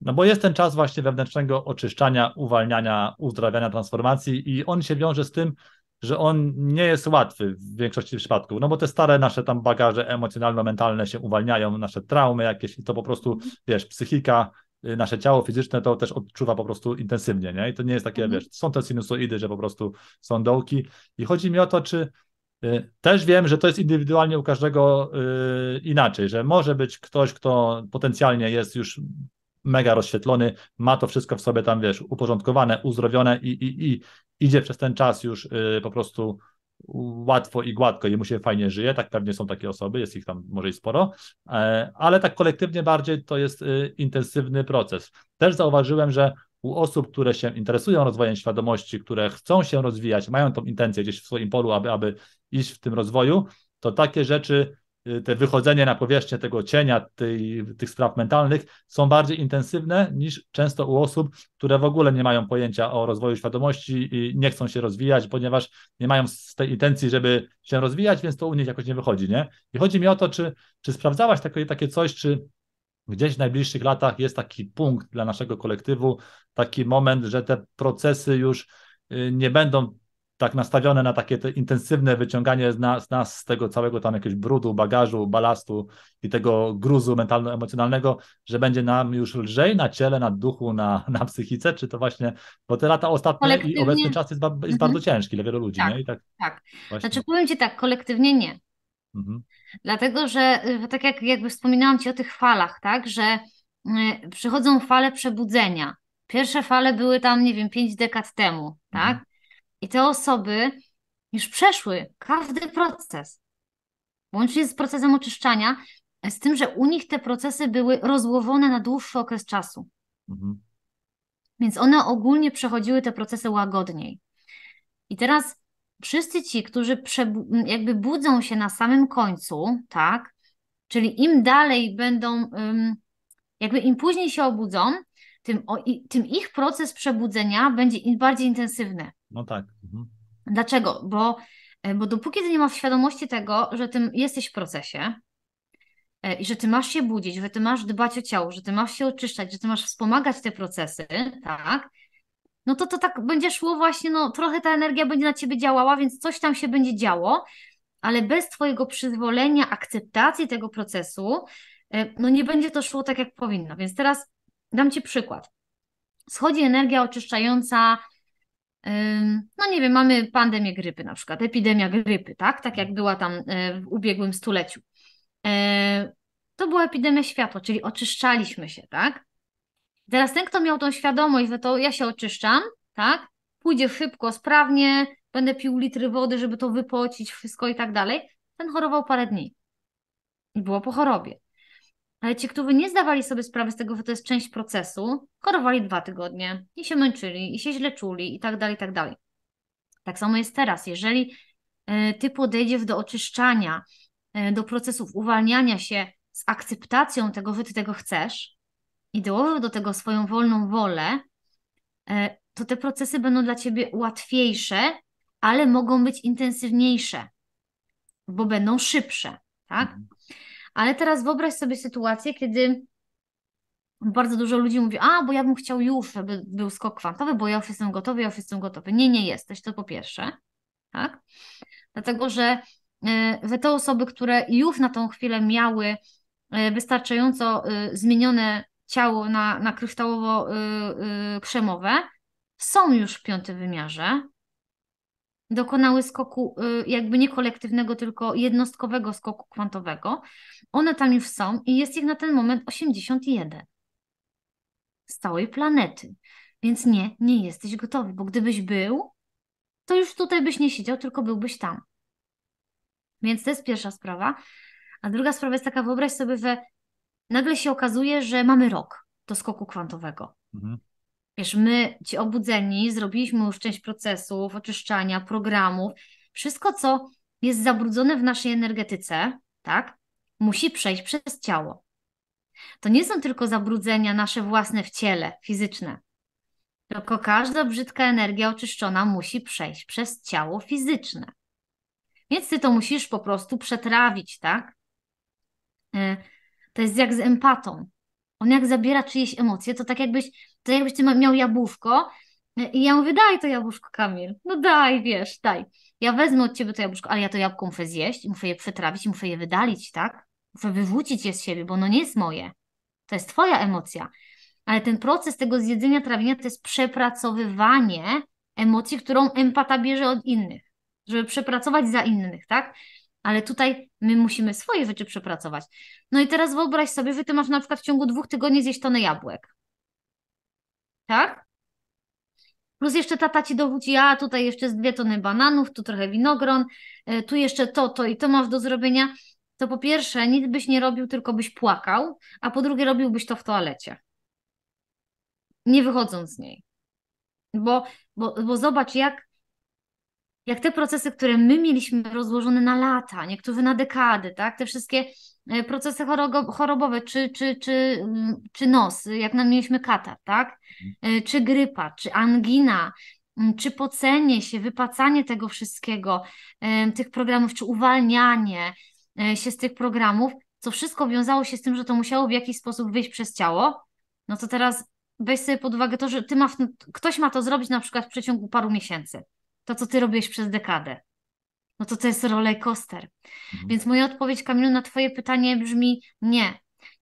Speaker 1: No bo jest ten czas właśnie wewnętrznego oczyszczania, uwalniania, uzdrawiania, transformacji i on się wiąże z tym, że on nie jest łatwy w większości przypadków, no bo te stare nasze tam bagaże emocjonalno-mentalne się uwalniają, nasze traumy jakieś i to po prostu, wiesz, psychika, y, nasze ciało fizyczne to też odczuwa po prostu intensywnie, nie? I to nie jest takie, mhm. wiesz, są te sinusoidy, że po prostu są dołki i chodzi mi o to, czy y, też wiem, że to jest indywidualnie u każdego y, inaczej, że może być ktoś, kto potencjalnie jest już mega rozświetlony, ma to wszystko w sobie tam, wiesz, uporządkowane, uzdrowione i, i, i, idzie przez ten czas już y, po prostu łatwo i gładko, jemu się fajnie żyje, tak pewnie są takie osoby, jest ich tam może i sporo, e, ale tak kolektywnie bardziej to jest y, intensywny proces. Też zauważyłem, że u osób, które się interesują rozwojem świadomości, które chcą się rozwijać, mają tą intencję gdzieś w swoim polu, aby, aby iść w tym rozwoju, to takie rzeczy Y, te wychodzenie na powierzchnię tego cienia, tej, tych spraw mentalnych są bardziej intensywne niż często u osób, które w ogóle nie mają pojęcia o rozwoju świadomości i nie chcą się rozwijać, ponieważ nie mają tej intencji, żeby się rozwijać, więc to u nich jakoś nie wychodzi. Nie? I chodzi mi o to, czy, czy sprawdzałaś takie, takie coś, czy gdzieś w najbliższych latach jest taki punkt dla naszego kolektywu, taki moment, że te procesy już y, nie będą tak nastawione na takie intensywne wyciąganie z nas, z nas, z tego całego tam jakiegoś brudu, bagażu, balastu i tego gruzu mentalno-emocjonalnego, że będzie nam już lżej na ciele, na duchu, na, na psychice, czy to właśnie, bo te lata ostatnie kolektywnie... i obecny czas jest, ba- jest mhm. bardzo ciężki dla wielu ludzi, tak, nie? I tak, tak. Właśnie.
Speaker 2: Znaczy powiem Ci tak, kolektywnie nie. Mhm. Dlatego, że y, tak jak jakby wspominałam Ci o tych falach, tak, że y, przychodzą fale przebudzenia. Pierwsze fale były tam, nie wiem, pięć dekad temu, tak? Mhm. I te osoby już przeszły każdy proces, łącznie z procesem oczyszczania, z tym, że u nich te procesy były rozłożone na dłuższy okres czasu. Mhm. Więc one ogólnie przechodziły te procesy łagodniej. I teraz wszyscy ci, którzy jakby budzą się na samym końcu, tak, czyli im dalej będą, jakby im później się obudzą, tym, tym ich proces przebudzenia będzie bardziej intensywny.
Speaker 1: No tak. Mhm.
Speaker 2: Dlaczego? Bo, e, bo dopóki ty nie masz świadomości tego, że ty jesteś w procesie e, i że ty masz się budzić, że ty masz dbać o ciało, że ty masz się oczyszczać, że ty masz wspomagać te procesy, tak? No to to tak będzie szło właśnie, no trochę ta energia będzie na ciebie działała, więc coś tam się będzie działo, ale bez twojego przyzwolenia, akceptacji tego procesu, e, no nie będzie to szło tak, jak powinno. Więc teraz dam ci przykład. Schodzi energia oczyszczająca, no nie wiem, mamy pandemię grypy na przykład, epidemia grypy, tak? Tak jak mhm. była tam y, w ubiegłym stuleciu. Y, to była epidemia światła, czyli oczyszczaliśmy się, tak? Teraz ten, kto miał tą świadomość, że to ja się oczyszczam, tak? Pójdzie szybko, sprawnie, będę pił litry wody, żeby to wypocić, wszystko i tak dalej, ten chorował parę dni. I było po chorobie. Ale ci, którzy nie zdawali sobie sprawy z tego, że to jest część procesu, chorowali dwa tygodnie i się męczyli, i się źle czuli, i tak dalej, i tak dalej. Tak samo jest teraz. Jeżeli e, ty podejdziesz do oczyszczania, e, do procesów uwalniania się z akceptacją tego, że ty tego chcesz i dołożysz do tego swoją wolną wolę, e, to te procesy będą dla ciebie łatwiejsze, ale mogą być intensywniejsze, bo będą szybsze, tak? Mhm. Ale teraz wyobraź sobie sytuację, kiedy bardzo dużo ludzi mówi, a bo ja bym chciał już, żeby był skok kwantowy, bo ja już jestem gotowy, ja już jestem gotowy. Nie, nie jesteś, to po pierwsze. Tak? Dlatego, że e, te osoby, które już na tą chwilę miały e, wystarczająco e, zmienione ciało na, na kryształowo-krzemowe, są już w piątym wymiarze, dokonały skoku, y, jakby nie kolektywnego, tylko jednostkowego skoku kwantowego. One tam już są i jest ich na ten moment 81 z całej planety. Więc nie, nie jesteś gotowy, bo gdybyś był, to już tutaj byś nie siedział, tylko byłbyś tam. Więc to jest pierwsza sprawa. A druga sprawa jest taka, wyobraź sobie, że nagle się okazuje, że mamy rok do skoku kwantowego. Mhm. Wiesz, my ci obudzeni zrobiliśmy już część procesów, oczyszczania, programów. Wszystko, co jest zabrudzone w naszej energetyce, tak, musi przejść przez ciało. To nie są tylko zabrudzenia nasze własne w ciele, fizyczne. Tylko każda brzydka energia oczyszczona musi przejść przez ciało fizyczne. Więc ty to musisz po prostu przetrawić, tak? Y, to jest jak z empatą on jak zabiera czyjeś emocje, to tak jakbyś, to jakbyś ty miał jabłuszko e, i ja mówię, daj to jabłuszko, Kamil, no daj, wiesz, daj. Ja wezmę od ciebie to jabłuszko, ale ja to jabłko muszę zjeść, muszę je przetrawić, muszę je wydalić, tak? Muszę wywrócić je z siebie, bo ono nie jest moje. To jest twoja emocja. Ale ten proces tego zjedzenia, trawienia to jest przepracowywanie emocji, którą empata bierze od innych, żeby przepracować za innych, tak? ale tutaj my musimy swoje rzeczy przepracować. No i teraz wyobraź sobie, że ty masz na przykład w ciągu dwóch tygodni zjeść tonę jabłek. Tak? Plus jeszcze tata ci dowódzi, a tutaj jeszcze z dwie tony bananów, tu trochę winogron, e, tu jeszcze to, to i to masz do zrobienia. To po pierwsze, nic byś nie robił, tylko byś płakał, a po drugie, robiłbyś to w toalecie. Nie wychodząc z niej. Bo, bo, bo zobacz, jak jak te procesy, które my mieliśmy rozłożone na lata, niektóre na dekady, tak? Te wszystkie e, procesy chorobowe, czy, czy, czy, mm, czy nos, jak nam mieliśmy katar, tak? E, czy grypa, czy angina, mm, czy pocenie się, wypacanie tego wszystkiego, e, tych programów, czy uwalnianie się z tych programów, co wszystko wiązało się z tym, że to musiało w jakiś sposób wyjść przez ciało, no to teraz weź sobie pod uwagę to, że ty ma, ktoś ma to zrobić na przykład w przeciągu paru miesięcy to, co ty robiłeś przez dekadę. No to to jest roller coaster. Mhm. Więc moja odpowiedź, Kamilu, na twoje pytanie brzmi nie.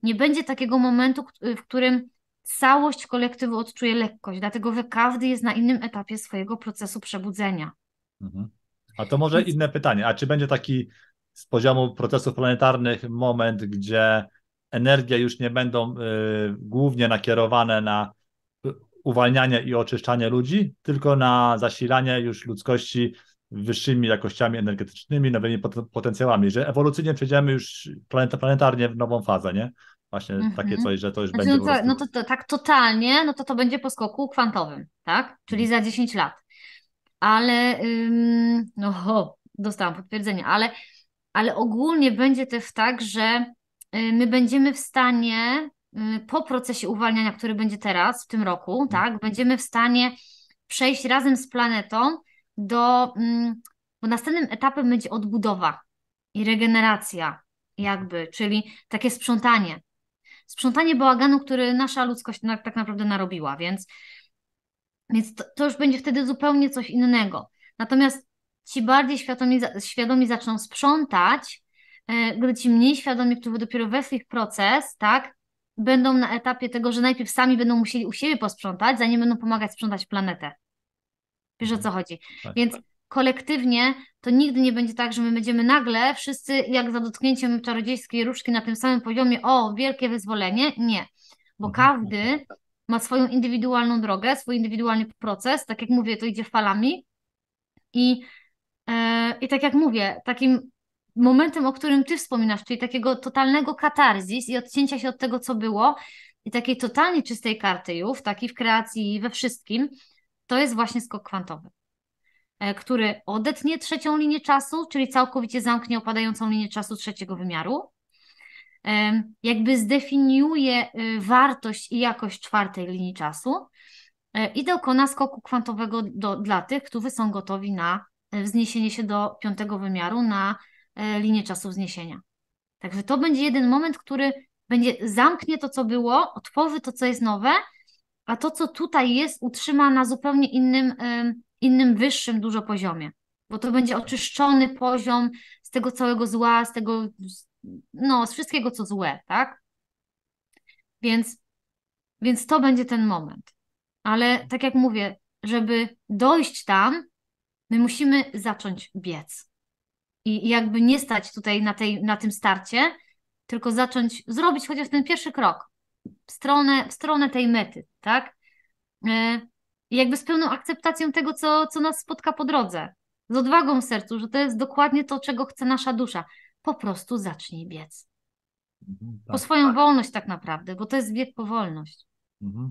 Speaker 2: Nie będzie takiego momentu, w którym całość kolektywu odczuje lekkość, dlatego że każdy jest na innym etapie swojego procesu przebudzenia.
Speaker 1: Mhm. A to może Więc... inne pytanie. A czy będzie taki z poziomu procesów planetarnych moment, gdzie energie już nie będą y, głównie nakierowane na uwalnianie i oczyszczanie ludzi, tylko na zasilanie już ludzkości wyższymi jakościami energetycznymi, nowymi pot potencjałami, że ewolucyjnie przejdziemy już planet planetarnie w nową fazę, nie? Właśnie mm -hmm. takie coś, że to już znaczy, będzie. No, to, prostu... no
Speaker 2: to, to, tak totalnie, no to to będzie po skoku kwantowym, tak? Czyli mhm. za 10 lat. Ale ym, no, ho, dostałam potwierdzenie, ale, ale ogólnie będzie też tak, że y, my będziemy w stanie Y, po procesie uwalniania, który będzie teraz, w tym roku, mhm. tak, będziemy w stanie przejść razem z planetą do, mm, bo następnym etapem będzie odbudowa i regeneracja, jakby, czyli takie sprzątanie. Sprzątanie bałaganu, który nasza ludzkość tak naprawdę narobiła, więc, więc to, to już będzie wtedy zupełnie coś innego. Natomiast ci bardziej świadomi, świadomi zaczną sprzątać, e, gdy ci mniej świadomi, którzy dopiero weszli w proces, tak, będą na etapie tego, że najpierw sami będą musieli u siebie posprzątać, zanim będą pomagać sprzątać planetę. Wiesz o mhm. co chodzi? Tak, Więc tak. kolektywnie to nigdy nie będzie tak, że my będziemy nagle wszyscy jak za dotknięciem czarodziejskiej różdżki na tym samym poziomie, o, wielkie wyzwolenie. Nie, bo mhm. każdy ma swoją indywidualną drogę, swój indywidualny proces. Tak jak mówię, to idzie falami. I, yy, i tak jak mówię, takim momentem, o którym Ty wspominasz, czyli takiego totalnego katarzis i odcięcia się od tego, co było i takiej totalnie czystej karty już, takiej w kreacji i we wszystkim, to jest właśnie skok kwantowy, e, który odetnie trzecią linię czasu, czyli całkowicie zamknie opadającą linię czasu trzeciego wymiaru, e, jakby zdefiniuje y, wartość i jakość czwartej linii czasu e, i dokona skoku kwantowego do, dla tych, którzy są gotowi na wzniesienie się do piątego wymiaru, na E, linię czasu wzniesienia. Także to będzie jeden moment, który będzie zamknie to, co było, odpowie to, co jest nowe, a to, co tutaj jest, utrzyma na zupełnie innym, e, innym wyższym dużo poziomie. Bo to będzie oczyszczony poziom z tego całego zła, z tego, no, z wszystkiego, co złe, tak? Więc, więc to będzie ten moment. Ale tak jak mówię, żeby dojść tam, my musimy zacząć biec i, jakby nie stać tutaj na, tej, na tym starcie, tylko zacząć zrobić chociaż ten pierwszy krok w stronę, w stronę tej mety, tak? I e, jakby z pełną akceptacją tego, co, co nas spotka po drodze. Z odwagą w sercu, że to jest dokładnie to, czego chce nasza dusza. Po prostu zacznij biec.
Speaker 1: Mhm, tak, po swoją
Speaker 2: tak. wolność tak naprawdę, bo to jest bieg po wolność. Mhm.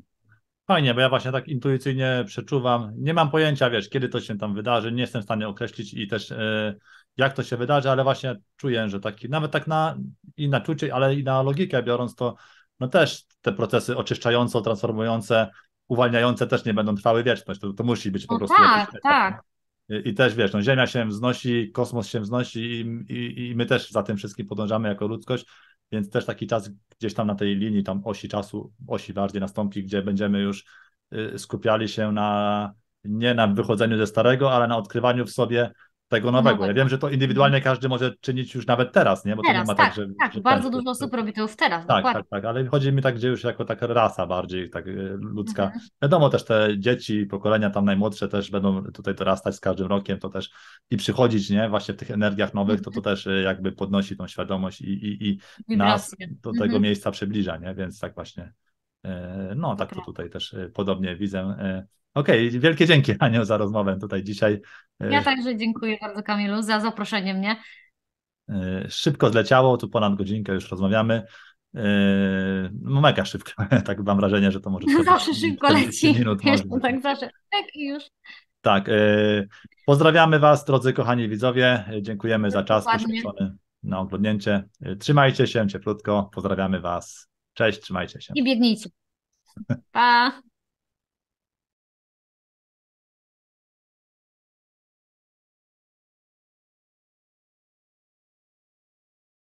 Speaker 1: Fajnie, bo ja właśnie tak intuicyjnie przeczuwam. Nie mam pojęcia, wiesz, kiedy to się tam wydarzy, nie jestem w stanie określić i też... Yy jak to się wydarzy, ale właśnie czuję, że taki, nawet tak na, i na czucie, ale i na logikę biorąc to, no też te procesy oczyszczające, transformujące, uwalniające też nie będą trwały wieczność, to, to musi być po no prostu. Tak, tak. I, I, też wiesz, no, Ziemia się wznosi, kosmos się wznosi i, i, i my też za tym wszystkim podążamy jako ludzkość, więc też taki czas gdzieś tam na tej linii, tam osi czasu, osi bardziej nastąpi, gdzie będziemy już y, skupiali się na nie na wychodzeniu ze starego, ale na odkrywaniu w sobie tego nowego. nowego. Ja wiem, że to indywidualnie każdy może czynić już nawet teraz, nie? Bo teraz, to nie ma tak, tak, że, tak że bardzo
Speaker 2: tak, dużo osób robi to już teraz. Tak, dokładnie. tak,
Speaker 1: tak, ale chodzi mi tak, gdzie już jako taka rasa bardziej tak e, ludzka. Mhm. Wiadomo też te dzieci, pokolenia tam najmłodsze też będą tutaj dorastać z każdym rokiem, to też i przychodzić, nie? Właśnie w tych energiach nowych, to to mhm. też e, jakby podnosi tą świadomość i, i, i nas do tego mhm. miejsca przybliża, nie? Więc tak właśnie. E, no, tak to tutaj też e, podobnie widzę. E, okej, okay, wielkie dzięki Aniu za rozmowę tutaj dzisiaj. Ja
Speaker 2: także dziękuję bardzo Kamilu za zaproszenie mnie.
Speaker 1: Szybko zleciało, tu ponad godzinkę już rozmawiamy. No mega szybko, tak mam wrażenie, że to może... No,
Speaker 2: zawsze szybko leci, minut może. tak zawsze, tak i już.
Speaker 1: Tak, pozdrawiamy Was drodzy kochani widzowie, dziękujemy Dokładnie. za czas poświęcony na oglądnięcie. Trzymajcie się cieplutko, pozdrawiamy Was. Cześć, trzymajcie się.
Speaker 2: I biegnijcie. Pa!